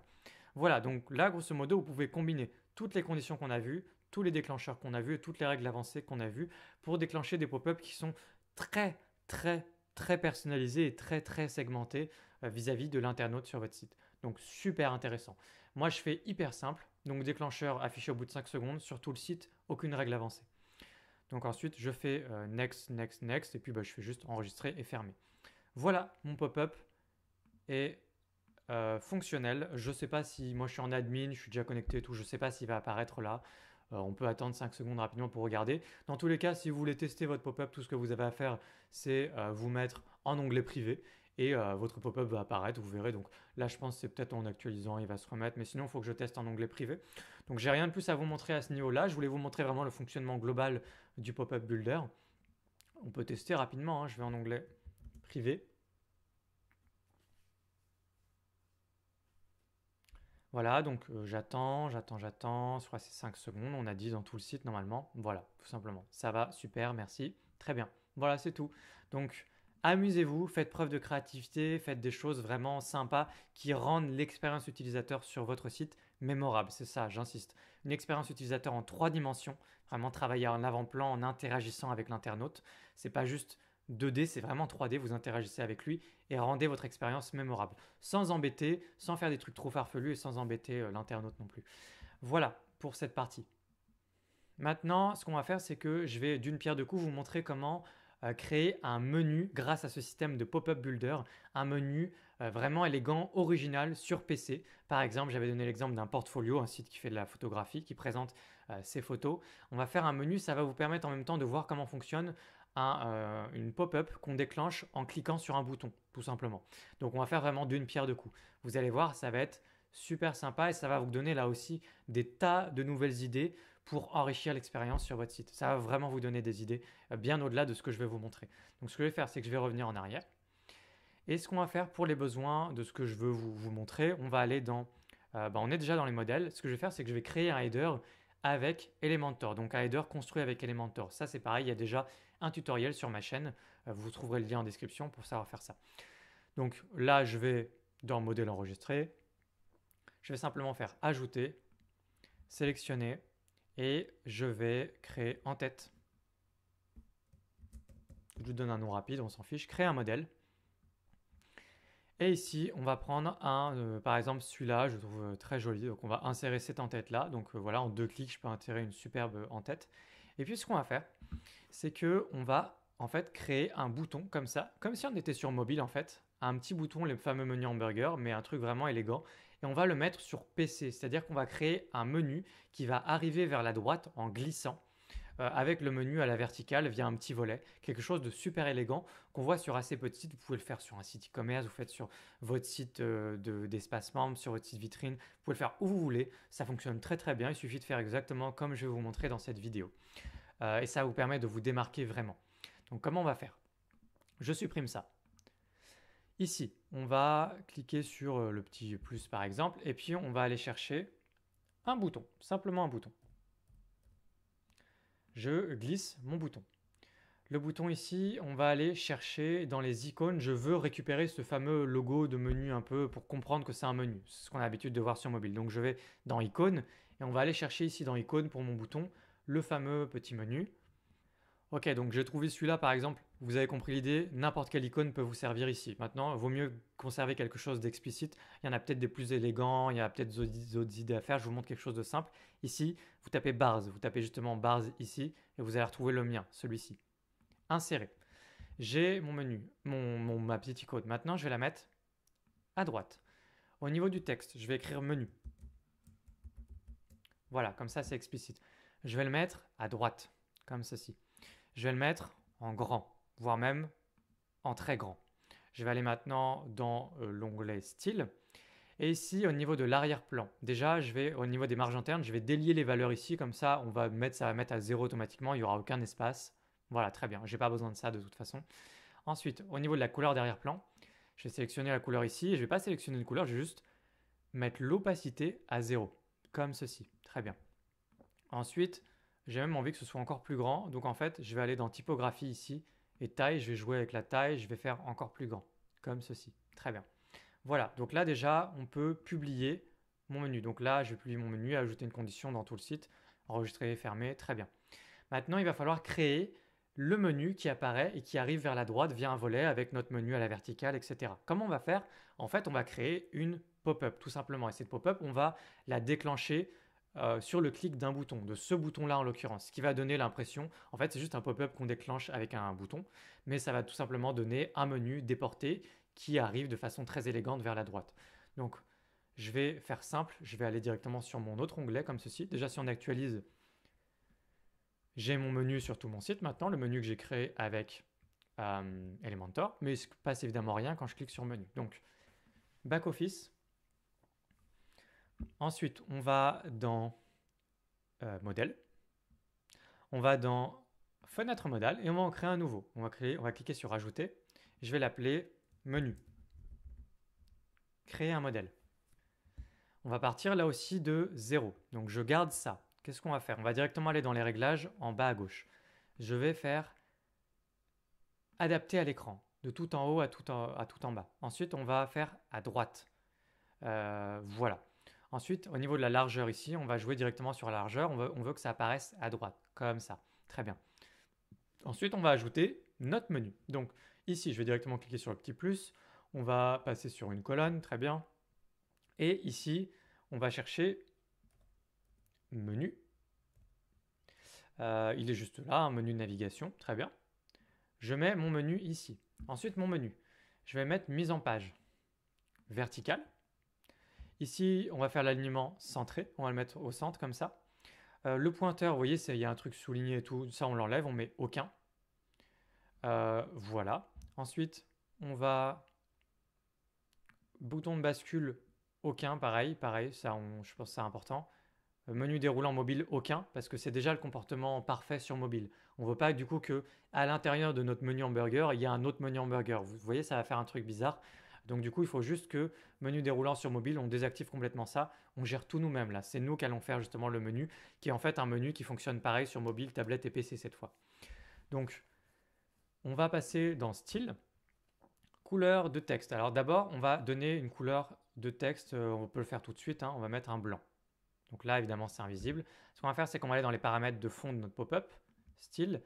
A: Voilà, donc là, grosso modo, vous pouvez combiner toutes les conditions qu'on a vues, tous les déclencheurs qu'on a vus, toutes les règles avancées qu'on a vues pour déclencher des pop ups qui sont très, très, très personnalisés et très, très segmentés euh, vis-à-vis -vis de l'internaute sur votre site. Donc super intéressant. Moi, je fais hyper simple. Donc déclencheur affiché au bout de 5 secondes sur tout le site, aucune règle avancée. Donc ensuite, je fais euh, next, next, next, et puis bah, je fais juste enregistrer et fermer. Voilà, mon pop-up est euh, fonctionnel. Je ne sais pas si moi je suis en admin, je suis déjà connecté et tout, je ne sais pas s'il va apparaître là. Euh, on peut attendre 5 secondes rapidement pour regarder. Dans tous les cas, si vous voulez tester votre pop-up, tout ce que vous avez à faire, c'est vous mettre en onglet privé et euh, votre pop-up va apparaître, vous verrez. Donc là, je pense c'est peut-être en actualisant, il va se remettre, mais sinon, il faut que je teste en onglet privé. Donc j'ai rien de plus à vous montrer à ce niveau-là. Je voulais vous montrer vraiment le fonctionnement global du pop-up builder. On peut tester rapidement, hein. je vais en onglet privé. Voilà, donc euh, j'attends, j'attends, j'attends, soit c'est 5 secondes, on a 10 dans tout le site normalement. Voilà, tout simplement. Ça va, super, merci. Très bien. Voilà, c'est tout. Donc amusez-vous, faites preuve de créativité, faites des choses vraiment sympas qui rendent l'expérience utilisateur sur votre site mémorable. C'est ça, j'insiste. Une expérience utilisateur en trois dimensions, vraiment travailler en avant-plan, en interagissant avec l'internaute. C'est pas juste 2D, c'est vraiment 3D, vous interagissez avec lui et rendez votre expérience mémorable. Sans embêter, sans faire des trucs trop farfelus et sans embêter euh, l'internaute non plus. Voilà pour cette partie. Maintenant, ce qu'on va faire, c'est que je vais d'une pierre deux coups vous montrer comment créer un menu grâce à ce système de pop-up builder, un menu euh, vraiment élégant, original sur PC. Par exemple, j'avais donné l'exemple d'un portfolio, un site qui fait de la photographie, qui présente ses euh, photos. On va faire un menu, ça va vous permettre en même temps de voir comment fonctionne un, euh, une pop-up qu'on déclenche en cliquant sur un bouton, tout simplement. Donc on va faire vraiment d'une pierre deux coups. Vous allez voir, ça va être super sympa et ça va vous donner là aussi des tas de nouvelles idées pour enrichir l'expérience sur votre site. Ça va vraiment vous donner des idées euh, bien au-delà de ce que je vais vous montrer. Donc ce que je vais faire, c'est que je vais revenir en arrière. Et ce qu'on va faire pour les besoins de ce que je veux vous, montrer, on va aller dans... Euh, bah, on est déjà dans les modèles. Ce que je vais faire, c'est que je vais créer un header avec Elementor. Donc un header construit avec Elementor. Ça, c'est pareil, il y a déjà un tutoriel sur ma chaîne. Euh, vous trouverez le lien en description pour savoir faire ça. Donc là, je vais dans Modèle enregistré. Je vais simplement faire Ajouter, sélectionner, et je vais créer en tête. Je vous donne un nom rapide, on s'en fiche. Créer un modèle. Et ici, on va prendre un, euh, par exemple celui-là, je trouve euh, très joli. Donc on va insérer cette en-tête-là. Donc euh, voilà, en deux clics, je peux insérer une superbe en-tête. Et puis ce qu'on va faire, c'est que on va en fait créer un bouton comme ça, comme si on était sur mobile en fait, un petit bouton, les fameux menu hamburger, mais un truc vraiment élégant et on va le mettre sur PC, c'est-à-dire qu'on va créer un menu qui va arriver vers la droite en glissant euh, avec le menu à la verticale via un petit volet, quelque chose de super élégant qu'on voit sur assez petit. sites. Vous pouvez le faire sur un site e-commerce, vous faites sur votre site euh, d'espace membre, sur votre site vitrine, vous pouvez le faire où vous voulez, ça fonctionne très très bien, il suffit de faire exactement comme je vais vous montrer dans cette vidéo. Euh, et ça vous permet de vous démarquer vraiment. Donc comment on va faire Je supprime ça. Ici, on va cliquer sur euh, le petit plus par exemple, et puis on va aller chercher un bouton, simplement un bouton. Je glisse mon bouton. Le bouton ici, on va aller chercher dans les icônes, je veux récupérer ce fameux logo de menu un peu pour comprendre que c'est un menu. C'est ce qu'on a l'habitude de voir sur mobile. Donc je vais dans icônes et on va aller chercher ici dans icônes pour mon bouton le fameux petit menu. Ok, donc j'ai trouvé celui-là par exemple. Vous avez compris l'idée, n'importe quelle icône peut vous servir ici. Maintenant, il vaut mieux conserver quelque chose d'explicite. Il y en a peut-être des plus élégants, il y a peut-être d'autres idées à faire. Je vous montre quelque chose de simple. Ici, vous tapez bars, vous tapez justement bars ici et vous allez retrouver le mien, celui-ci. Insérer. J'ai mon menu, mon, ma petite icône. Maintenant, je vais la mettre à droite. Au niveau du texte, je vais écrire menu. Voilà, comme ça c'est explicite. Je vais le mettre à droite, comme ceci. Je vais le mettre en grand, voire même en très grand. Je vais aller maintenant dans euh, l'onglet style. Et ici, au niveau de l'arrière-plan, déjà, je vais au niveau des marges internes, je vais délier les valeurs ici, comme ça, on va mettre, ça va mettre à zéro automatiquement, il n'y aura aucun espace. Voilà, très bien, Je n'ai pas besoin de ça de toute façon. Ensuite, au niveau de la couleur d'arrière-plan, je vais sélectionner la couleur ici, je ne vais pas sélectionner une couleur, je vais juste mettre l'opacité à zéro, comme ceci. Très bien. Ensuite, j'ai même envie que ce soit encore plus grand. Donc en fait, je vais aller dans typographie ici et taille, je vais jouer avec la taille, je vais faire encore plus grand, comme ceci. Très bien. Voilà, donc là déjà, on peut publier mon menu. Donc là, je vais publier mon menu, ajouter une condition dans tout le site, enregistrer, fermer, très bien. Maintenant, il va falloir créer le menu qui apparaît et qui arrive vers la droite via un volet avec notre menu à la verticale, etc. Comment on va faire En fait, on va créer une pop-up, tout simplement. Et cette pop-up, on va la déclencher euh, sur le clic d'un bouton, de ce bouton-là en l'occurrence, ce qui va donner l'impression, en fait c'est juste un pop-up qu'on déclenche avec un bouton, mais ça va tout simplement donner un menu déporté qui arrive de façon très élégante vers la droite. Donc je vais faire simple, je vais aller directement sur mon autre onglet comme ceci. Déjà si on actualise, j'ai mon menu sur tout mon site maintenant, le menu que j'ai créé avec euh, Elementor, mais il ne se passe évidemment rien quand je clique sur menu. Donc back office, Ensuite, on va dans euh, modèle. On va dans fenêtre modale et on va en créer un nouveau. On va, cliquer sur ajouter. Je vais l'appeler menu. Créer un modèle. On va partir là aussi de 0. Donc je garde ça. Qu'est-ce qu'on va faire On va directement aller dans les réglages en bas à gauche. Je vais faire adapter à l'écran, de tout en haut à tout en, bas. Ensuite, on va faire à droite. Euh, voilà. Ensuite, au niveau de la largeur ici, on va jouer directement sur la largeur. On veut, que ça apparaisse à droite, comme ça. Très bien. Ensuite, on va ajouter notre menu. Donc ici, je vais directement cliquer sur le petit plus. On va passer sur une colonne, très bien. Et ici, on va chercher menu. Euh, il est juste là, un menu navigation, très bien. Je mets mon menu ici. Ensuite, mon menu. Je vais mettre mise en page verticale. Ici, on va faire l'alignement centré, on va le mettre au centre comme ça. Euh, le pointeur, vous voyez, il y a un truc souligné et tout, ça on l'enlève, on met aucun. Euh, voilà. Ensuite, on va bouton de bascule, aucun, pareil, pareil, ça je pense que c'est important. Euh, menu déroulant mobile, aucun, parce que c'est déjà le comportement parfait sur mobile. On ne veut pas du coup que à l'intérieur de notre menu hamburger, il y a un autre menu hamburger. Vous voyez, ça va faire un truc bizarre. Donc du coup, il faut juste que menu déroulant sur mobile, on désactive complètement ça, on gère tout nous-mêmes là. C'est nous qui allons faire justement le menu, qui est en fait un menu qui fonctionne pareil sur mobile, tablette et PC cette fois. Donc, on va passer dans style, couleur de texte. Alors d'abord, on va donner une couleur de texte, euh, on peut le faire tout de suite, hein. on va mettre un blanc. Donc là, évidemment, c'est invisible. Ce qu'on va faire, c'est qu'on va aller dans les paramètres de fond de notre pop-up, style,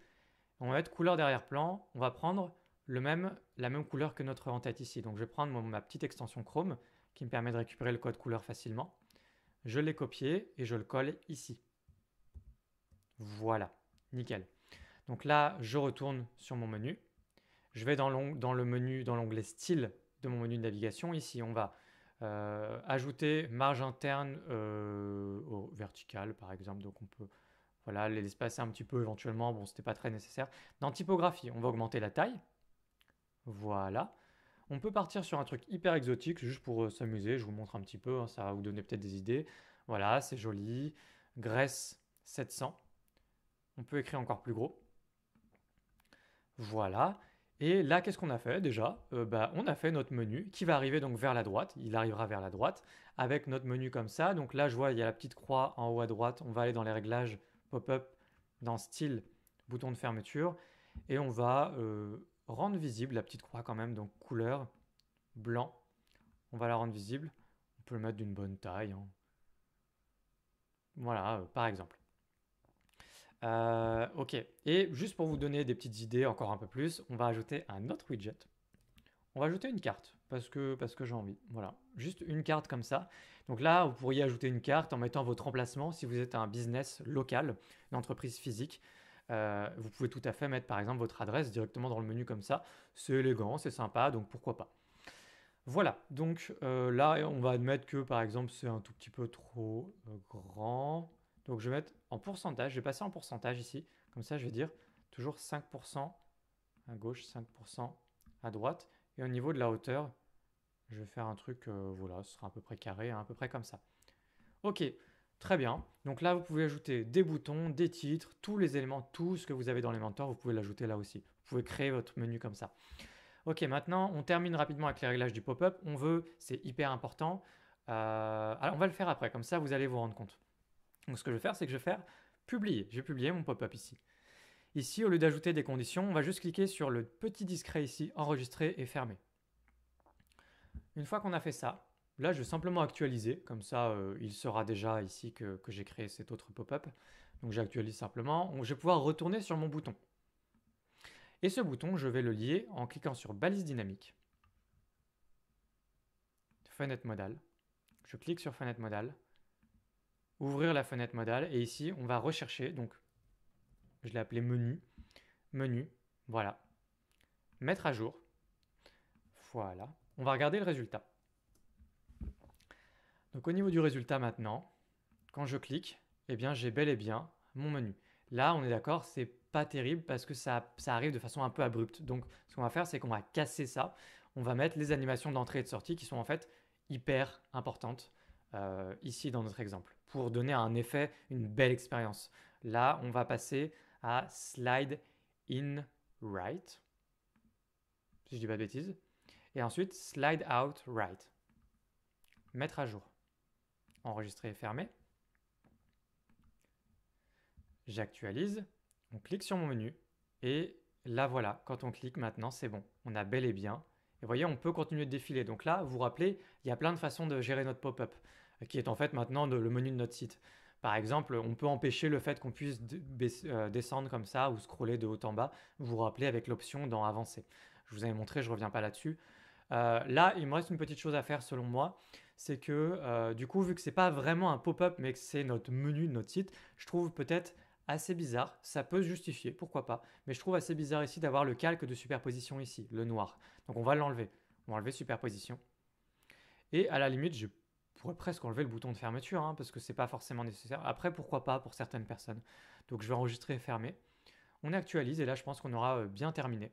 A: on va mettre couleur derrière plan, on va prendre même, la même couleur que notre en ici. Donc je vais prendre ma petite extension Chrome qui me permet de récupérer le code couleur facilement. Je l'ai copié et je le colle ici. Voilà, nickel. Donc là, je retourne sur mon menu. Je vais dans, dans le menu, dans l'onglet style de mon menu de navigation. Ici, on va euh, ajouter marge interne euh, au vertical, par exemple. Donc on peut voilà, les espacer un petit peu éventuellement. Bon, ce n'était pas très nécessaire. Dans typographie, on va augmenter la taille. Voilà. On peut partir sur un truc hyper exotique, juste pour euh, s'amuser. Je vous montre un petit peu, hein, ça va vous donner peut-être des idées. Voilà, c'est joli. Grèce 700. On peut écrire encore plus gros. Voilà. Et là, qu'est-ce qu'on a fait déjà euh, bah, On a fait notre menu qui va arriver donc vers la droite. Il arrivera vers la droite avec notre menu comme ça. Donc là, je vois, il y a la petite croix en haut à droite. On va aller dans les réglages pop-up, dans style, bouton de fermeture. Et on va euh, rendre visible la petite croix quand même, donc couleur, blanc. On va la rendre visible. On peut le mettre d'une bonne taille. Hein. Voilà, euh, par exemple. Euh, ok, et juste pour vous donner des petites idées encore un peu plus, on va ajouter un autre widget. On va ajouter une carte, parce que, parce que j'ai envie. Voilà, juste une carte comme ça. Donc là, vous pourriez ajouter une carte en mettant votre emplacement si vous êtes un business local, une entreprise physique. Euh, vous pouvez tout à fait mettre par exemple votre adresse directement dans le menu comme ça. C'est élégant, c'est sympa, donc pourquoi pas. Voilà, donc euh, là on va admettre que par exemple c'est un tout petit peu trop euh, grand. Donc je vais mettre en pourcentage, je vais passer en pourcentage ici. Comme ça je vais dire toujours 5% à gauche, 5% à droite. Et au niveau de la hauteur, je vais faire un truc, voilà, ce sera à peu près carré, hein, à peu près comme ça. Ok, Très bien. Donc là, vous pouvez ajouter des boutons, des titres, tous les éléments, tout ce que vous avez dans les mentors, vous pouvez l'ajouter là aussi. Vous pouvez créer votre menu comme ça. Ok, maintenant, on termine rapidement avec les réglages du pop-up. On veut, c'est hyper important. Euh, alors, on va le faire après, comme ça, vous allez vous rendre compte. Donc, ce que je vais faire, c'est que je vais faire publier. Je vais publier mon pop-up ici. Ici, au lieu d'ajouter des conditions, on va juste cliquer sur le petit discret ici, enregistrer et fermer. Une fois qu'on a fait ça, Là, je vais simplement actualiser, comme ça, euh, il sera déjà ici que, que j'ai créé cet autre pop-up. Donc j'actualise simplement, je vais pouvoir retourner sur mon bouton. Et ce bouton, je vais le lier en cliquant sur balise dynamique, fenêtre modale. Je clique sur fenêtre modale, ouvrir la fenêtre modale, et ici, on va rechercher, donc je l'ai appelé menu, menu, voilà, mettre à jour, voilà, on va regarder le résultat. Donc au niveau du résultat maintenant, quand je clique, eh bien j'ai bel et bien mon menu. Là, on est d'accord, c'est pas terrible parce que ça, arrive de façon un peu abrupte. Donc ce qu'on va faire, c'est qu'on va casser ça. On va mettre les animations d'entrée et de sortie qui sont en fait hyper importantes euh, ici dans notre exemple pour donner un effet, une belle expérience. Là, on va passer à slide in right, si je ne dis pas de bêtises, et ensuite slide out right, mettre à jour. Enregistrer et fermer. J'actualise, on clique sur mon menu et là voilà, quand on clique maintenant, c'est bon, on a bel et bien. Et voyez, on peut continuer de défiler. Donc là, vous vous rappelez, il y a plein de façons de gérer notre pop-up, euh, qui est en fait maintenant le menu de notre site. Par exemple, on peut empêcher le fait qu'on puisse euh, descendre comme ça ou scroller de haut en bas. Vous vous rappelez avec l'option dans Avancer. Je vous avais montré, je ne reviens pas là-dessus. Euh, là, il me reste une petite chose à faire selon moi c'est que euh, du coup, vu que c'est pas vraiment un pop-up, mais que c'est notre menu de notre site, je trouve peut-être assez bizarre. Ça peut se justifier, pourquoi pas. Mais je trouve assez bizarre ici d'avoir le calque de superposition ici, le noir. Donc on va l'enlever. On va enlever superposition. Et à la limite, je pourrais presque enlever le bouton de fermeture, hein, parce que c'est pas forcément nécessaire. Après, pourquoi pas pour certaines personnes. Donc je vais enregistrer et fermer. On actualise et là, je pense qu'on aura euh, bien terminé.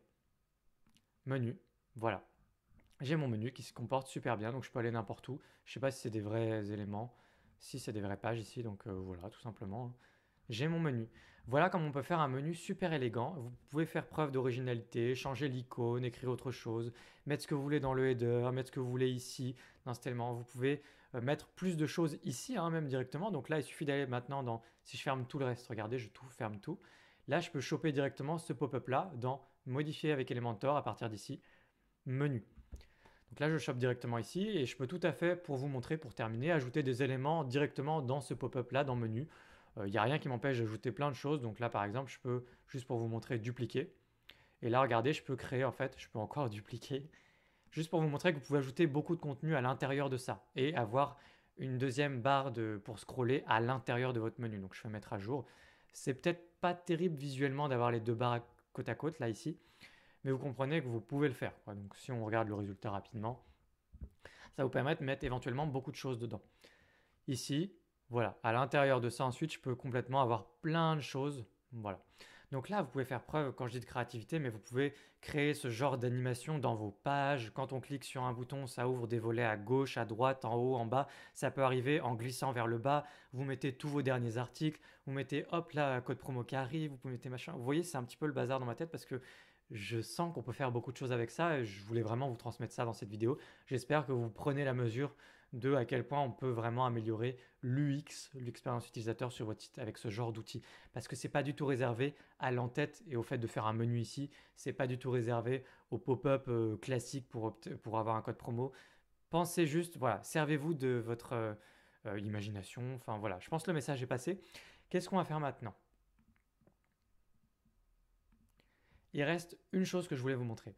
A: Menu, voilà j'ai mon menu qui se comporte super bien, donc je peux aller n'importe où. Je ne sais pas si c'est des vrais éléments, si c'est des vraies pages ici, donc euh, voilà, tout simplement. Hein. J'ai mon menu. Voilà comment on peut faire un menu super élégant. Vous pouvez faire preuve d'originalité, changer l'icône, écrire autre chose, mettre ce que vous voulez dans le header, mettre ce que vous voulez ici, dans cet élément. Vous pouvez euh, mettre plus de choses ici, hein, même directement. Donc là, il suffit d'aller maintenant dans... Si je ferme tout le reste, regardez, je tout ferme tout. Là, je peux choper directement ce pop-up-là dans Modifier avec Elementor à partir d'ici, Menu. Donc là, je chope directement ici et je peux tout à fait, pour vous montrer, pour terminer, ajouter des éléments directement dans ce pop-up là, dans menu. Il euh, n'y a rien qui m'empêche d'ajouter plein de choses. Donc là, par exemple, je peux, juste pour vous montrer, dupliquer. Et là, regardez, je peux créer, en fait, je peux encore dupliquer. Juste pour vous montrer que vous pouvez ajouter beaucoup de contenu à l'intérieur de ça et avoir une deuxième barre pour scroller à l'intérieur de votre menu. Donc je vais mettre à jour. C'est peut-être pas terrible visuellement d'avoir les deux barres côte à côte là ici, mais vous comprenez que vous pouvez le faire. Donc si on regarde le résultat rapidement, ça vous permet de mettre éventuellement beaucoup de choses dedans. Ici, voilà, à l'intérieur de ça ensuite, je peux complètement avoir plein de choses. Voilà. Donc là, vous pouvez faire preuve, quand je dis de créativité, mais vous pouvez créer ce genre d'animation dans vos pages. Quand on clique sur un bouton, ça ouvre des volets à gauche, à droite, en haut, en bas. Ça peut arriver en glissant vers le bas. Vous mettez tous vos derniers articles. Vous mettez, hop, là, code promo qui arrive. Vous pouvez mettre machin. Vous voyez, c'est un petit peu le bazar dans ma tête parce que je sens qu'on peut faire beaucoup de choses avec ça et je voulais vraiment vous transmettre ça dans cette vidéo. J'espère que vous prenez la mesure de à quel point on peut vraiment améliorer l'UX, l'expérience utilisateur sur votre site avec ce genre d'outils. Parce que ce n'est pas du tout réservé à l'entête et au fait de faire un menu ici, c'est pas du tout réservé au pop-up euh, classique pour, pour avoir un code promo. Pensez juste, voilà, servez-vous de votre euh, euh, imagination. Enfin voilà, je pense que le message est passé. Qu'est-ce qu'on va faire maintenant il reste une chose que je voulais vous montrer.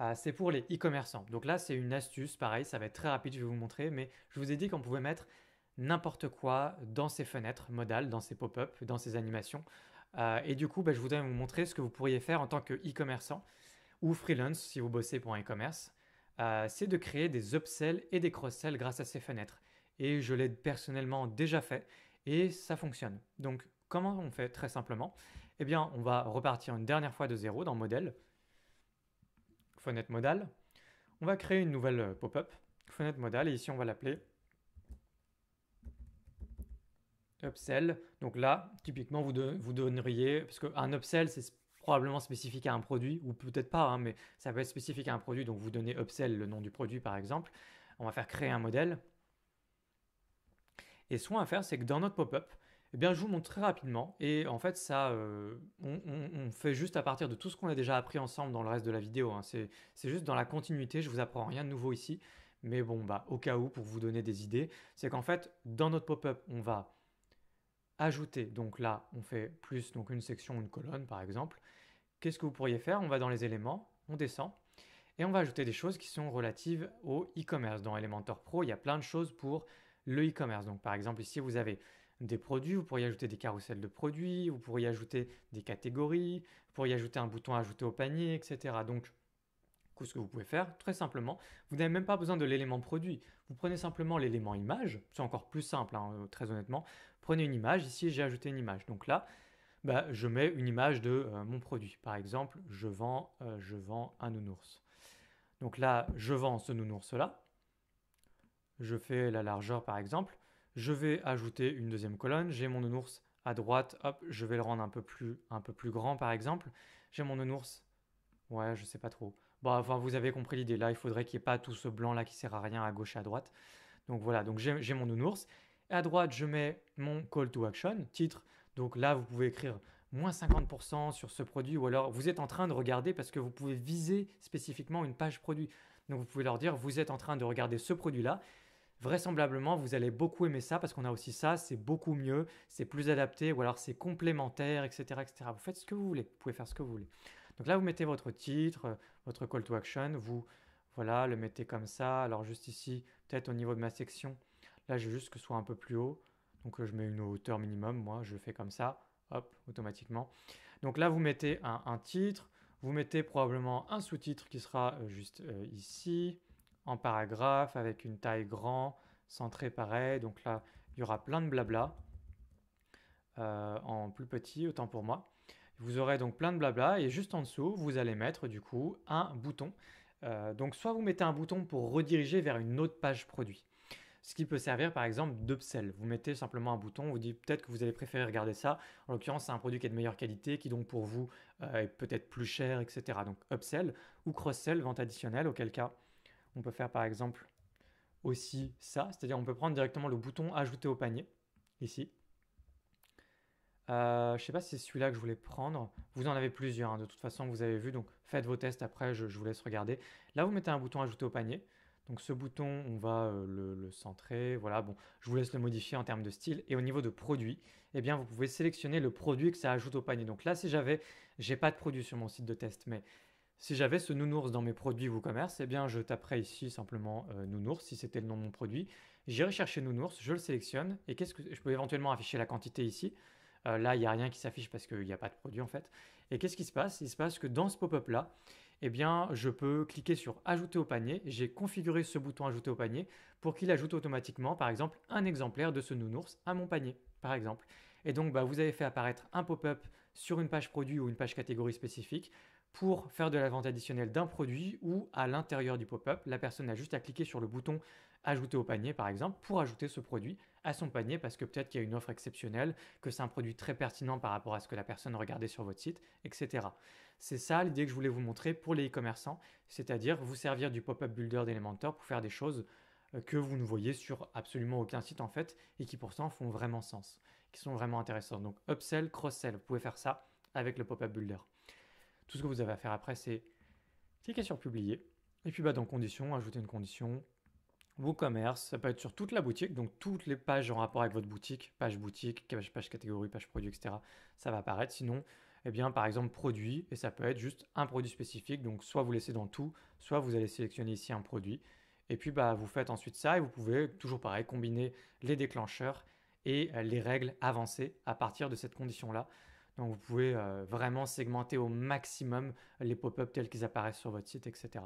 A: Euh, c'est pour les e-commerçants. Donc là, c'est une astuce, pareil, ça va être très rapide, je vais vous montrer, mais je vous ai dit qu'on pouvait mettre n'importe quoi dans ces fenêtres modales, dans ces pop-up, dans ces animations. Euh, et du coup, bah, je voudrais vous montrer ce que vous pourriez faire en tant que e-commerçant ou freelance si vous bossez pour un e-commerce. Euh, c'est de créer des upsells et des cross-sells grâce à ces fenêtres. Et je l'ai personnellement déjà fait et ça fonctionne. Donc, comment on fait Très simplement, eh bien, on va repartir une dernière fois de zéro dans modèle, fenêtre modale. On va créer une nouvelle euh, pop-up, fenêtre modale, et ici on va l'appeler upsell. Donc là, typiquement, vous, vous donneriez, parce qu'un upsell, c'est probablement spécifique à un produit, ou peut-être pas, hein, mais ça peut être spécifique à un produit, donc vous donnez upsell le nom du produit par exemple. On va faire créer un modèle. Et ce qu'on va faire, c'est que dans notre pop-up, eh bien, je vous montre très rapidement. Et en fait, ça, euh, on, fait juste à partir de tout ce qu'on a déjà appris ensemble dans le reste de la vidéo. Hein. C'est juste dans la continuité, je vous apprends rien de nouveau ici. Mais bon, bah, au cas où, pour vous donner des idées, c'est qu'en fait, dans notre pop-up, on va ajouter. Donc là, on fait plus donc une section, une colonne, par exemple. Qu'est-ce que vous pourriez faire On va dans les éléments, on descend. Et on va ajouter des choses qui sont relatives au e-commerce. Dans Elementor Pro, il y a plein de choses pour le e-commerce. Donc par exemple, ici, vous avez des produits, vous pourriez ajouter des carousels de produits, vous pourriez ajouter des catégories, vous pourriez ajouter un bouton ajouter au panier, etc. Donc, ce que vous pouvez faire, très simplement, vous n'avez même pas besoin de l'élément produit. Vous prenez simplement l'élément image, c'est encore plus simple, hein, euh, très honnêtement. Prenez une image, ici j'ai ajouté une image. Donc là, bah, je mets une image de euh, mon produit. Par exemple, je vends, euh, je vends un nounours. Donc là, je vends ce nounours-là. Je fais la largeur par exemple. Je vais ajouter une deuxième colonne, j'ai mon nounours à droite, hop, je vais le rendre un peu plus, un peu plus grand par exemple. J'ai mon nounours, ouais, je sais pas trop. Bon, enfin, vous avez compris l'idée, là, il faudrait qu'il n'y ait pas tout ce blanc là qui sert à rien à gauche et à droite. Donc voilà, donc j'ai mon nounours. Et à droite, je mets mon call to action, titre. Donc là, vous pouvez écrire moins 50% sur ce produit ou alors vous êtes en train de regarder parce que vous pouvez viser spécifiquement une page produit. Donc vous pouvez leur dire vous êtes en train de regarder ce produit-là vraisemblablement, vous allez beaucoup aimer ça parce qu'on a aussi ça, c'est beaucoup mieux, c'est plus adapté, ou alors c'est complémentaire, etc., etc. Vous faites ce que vous voulez, vous pouvez faire ce que vous voulez. Donc là, vous mettez votre titre, euh, votre call to action, vous voilà, le mettez comme ça. Alors juste ici, peut-être au niveau de ma section, là, je veux juste que ce soit un peu plus haut. Donc euh, je mets une hauteur minimum, moi, je fais comme ça, hop, automatiquement. Donc là, vous mettez un, titre, vous mettez probablement un sous-titre qui sera euh, juste ici en paragraphe, avec une taille grand, centré pareil. Donc là, il y aura plein de blabla euh, en plus petit, autant pour moi. Vous aurez donc plein de blabla et juste en dessous, vous allez mettre du coup un bouton. Euh, donc soit vous mettez un bouton pour rediriger vers une autre page produit, ce qui peut servir par exemple d'upsell. Vous mettez simplement un bouton, vous dites peut-être que vous allez préférer regarder ça. En l'occurrence, c'est un produit qui est de meilleure qualité, qui donc pour vous euh, est peut-être plus cher, etc. Donc upsell ou cross-sell, vente additionnelle, auquel cas on peut faire par exemple aussi ça, c'est-à-dire on peut prendre directement le bouton ajouter au panier, ici. Euh, je ne sais pas si c'est celui-là que je voulais prendre. Vous en avez plusieurs, hein, de toute façon, vous avez vu, donc faites vos tests après, je, vous laisse regarder. Là, vous mettez un bouton ajouter au panier. Donc ce bouton, on va euh, le, le, centrer, voilà, bon, je vous laisse le modifier en termes de style. Et au niveau de produit, eh bien, vous pouvez sélectionner le produit que ça ajoute au panier. Donc là, si j'avais, j'ai pas de produit sur mon site de test, mais si j'avais ce nounours dans mes produits WooCommerce, eh bien je taperais ici simplement euh, nounours si c'était le nom de mon produit. J'irai chercher nounours, je le sélectionne et qu'est-ce que je peux éventuellement afficher la quantité ici. Euh, là, il n'y a rien qui s'affiche parce qu'il n'y a pas de produit en fait. Et qu'est-ce qui se passe Il se passe que dans ce pop-up là, eh bien je peux cliquer sur ajouter au panier. J'ai configuré ce bouton ajouter au panier pour qu'il ajoute automatiquement par exemple un exemplaire de ce nounours à mon panier par exemple. Et donc, bah, vous avez fait apparaître un pop-up sur une page produit ou une page catégorie spécifique pour faire de la vente additionnelle d'un produit ou à l'intérieur du pop-up, la personne a juste à cliquer sur le bouton ajouter au panier par exemple pour ajouter ce produit à son panier parce que peut-être qu'il y a une offre exceptionnelle, que c'est un produit très pertinent par rapport à ce que la personne regardait sur votre site, etc. C'est ça l'idée que je voulais vous montrer pour les e-commerçants, c'est-à-dire vous servir du pop-up builder d'Elementor pour faire des choses euh, que vous ne voyez sur absolument aucun site en fait et qui pourtant font vraiment sens, qui sont vraiment intéressantes. Donc upsell, cross-sell, vous pouvez faire ça avec le pop-up builder. Tout ce que vous avez à faire après, c'est cliquer sur publier. Et puis bah, dans conditions, ajouter une condition, WooCommerce », ça peut être sur toute la boutique, donc toutes les pages en rapport avec votre boutique, page boutique, page, catégorie, page produit, etc. Ça va apparaître. Sinon, eh bien, par exemple, produit, et ça peut être juste un produit spécifique, donc soit vous laissez dans tout, soit vous allez sélectionner ici un produit. Et puis, bah, vous faites ensuite ça et vous pouvez, toujours pareil, combiner les déclencheurs et euh, les règles avancées à partir de cette condition-là. Donc vous pouvez euh, vraiment segmenter au maximum les pop-up tels qu'ils apparaissent sur votre site, etc.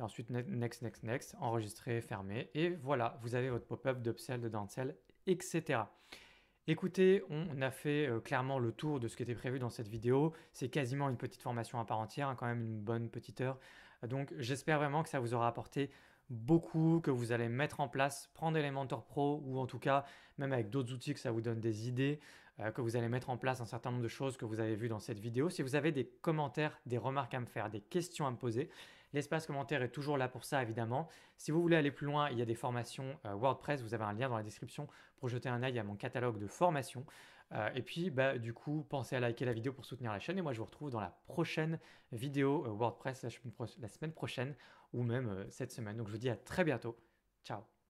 A: ensuite, next, next, next, enregistrer, fermer. Et voilà, vous avez votre pop-up d'upsell, de downsell, etc. Écoutez, on a fait euh, clairement le tour de ce qui était prévu dans cette vidéo. C'est quasiment une petite formation à part entière, hein, quand même une bonne petite heure. Donc j'espère vraiment que ça vous aura apporté beaucoup, que vous allez mettre en place. Prendre Elementor Pro ou en tout cas même avec d'autres outils que ça vous donne des idées. Euh, que vous allez mettre en place un certain nombre de choses que vous avez vues dans cette vidéo. Si vous avez des commentaires, des remarques à me faire, des questions à me poser, l'espace commentaire est toujours là pour ça évidemment. Si vous voulez aller plus loin, il y a des formations euh, WordPress, vous avez un lien dans la description pour jeter un œil à mon catalogue de formations. Euh, et puis bah, du coup, pensez à liker la vidéo pour soutenir la chaîne et moi je vous retrouve dans la prochaine vidéo WordPress la semaine prochaine ou même cette semaine. Donc je vous dis à très bientôt. Ciao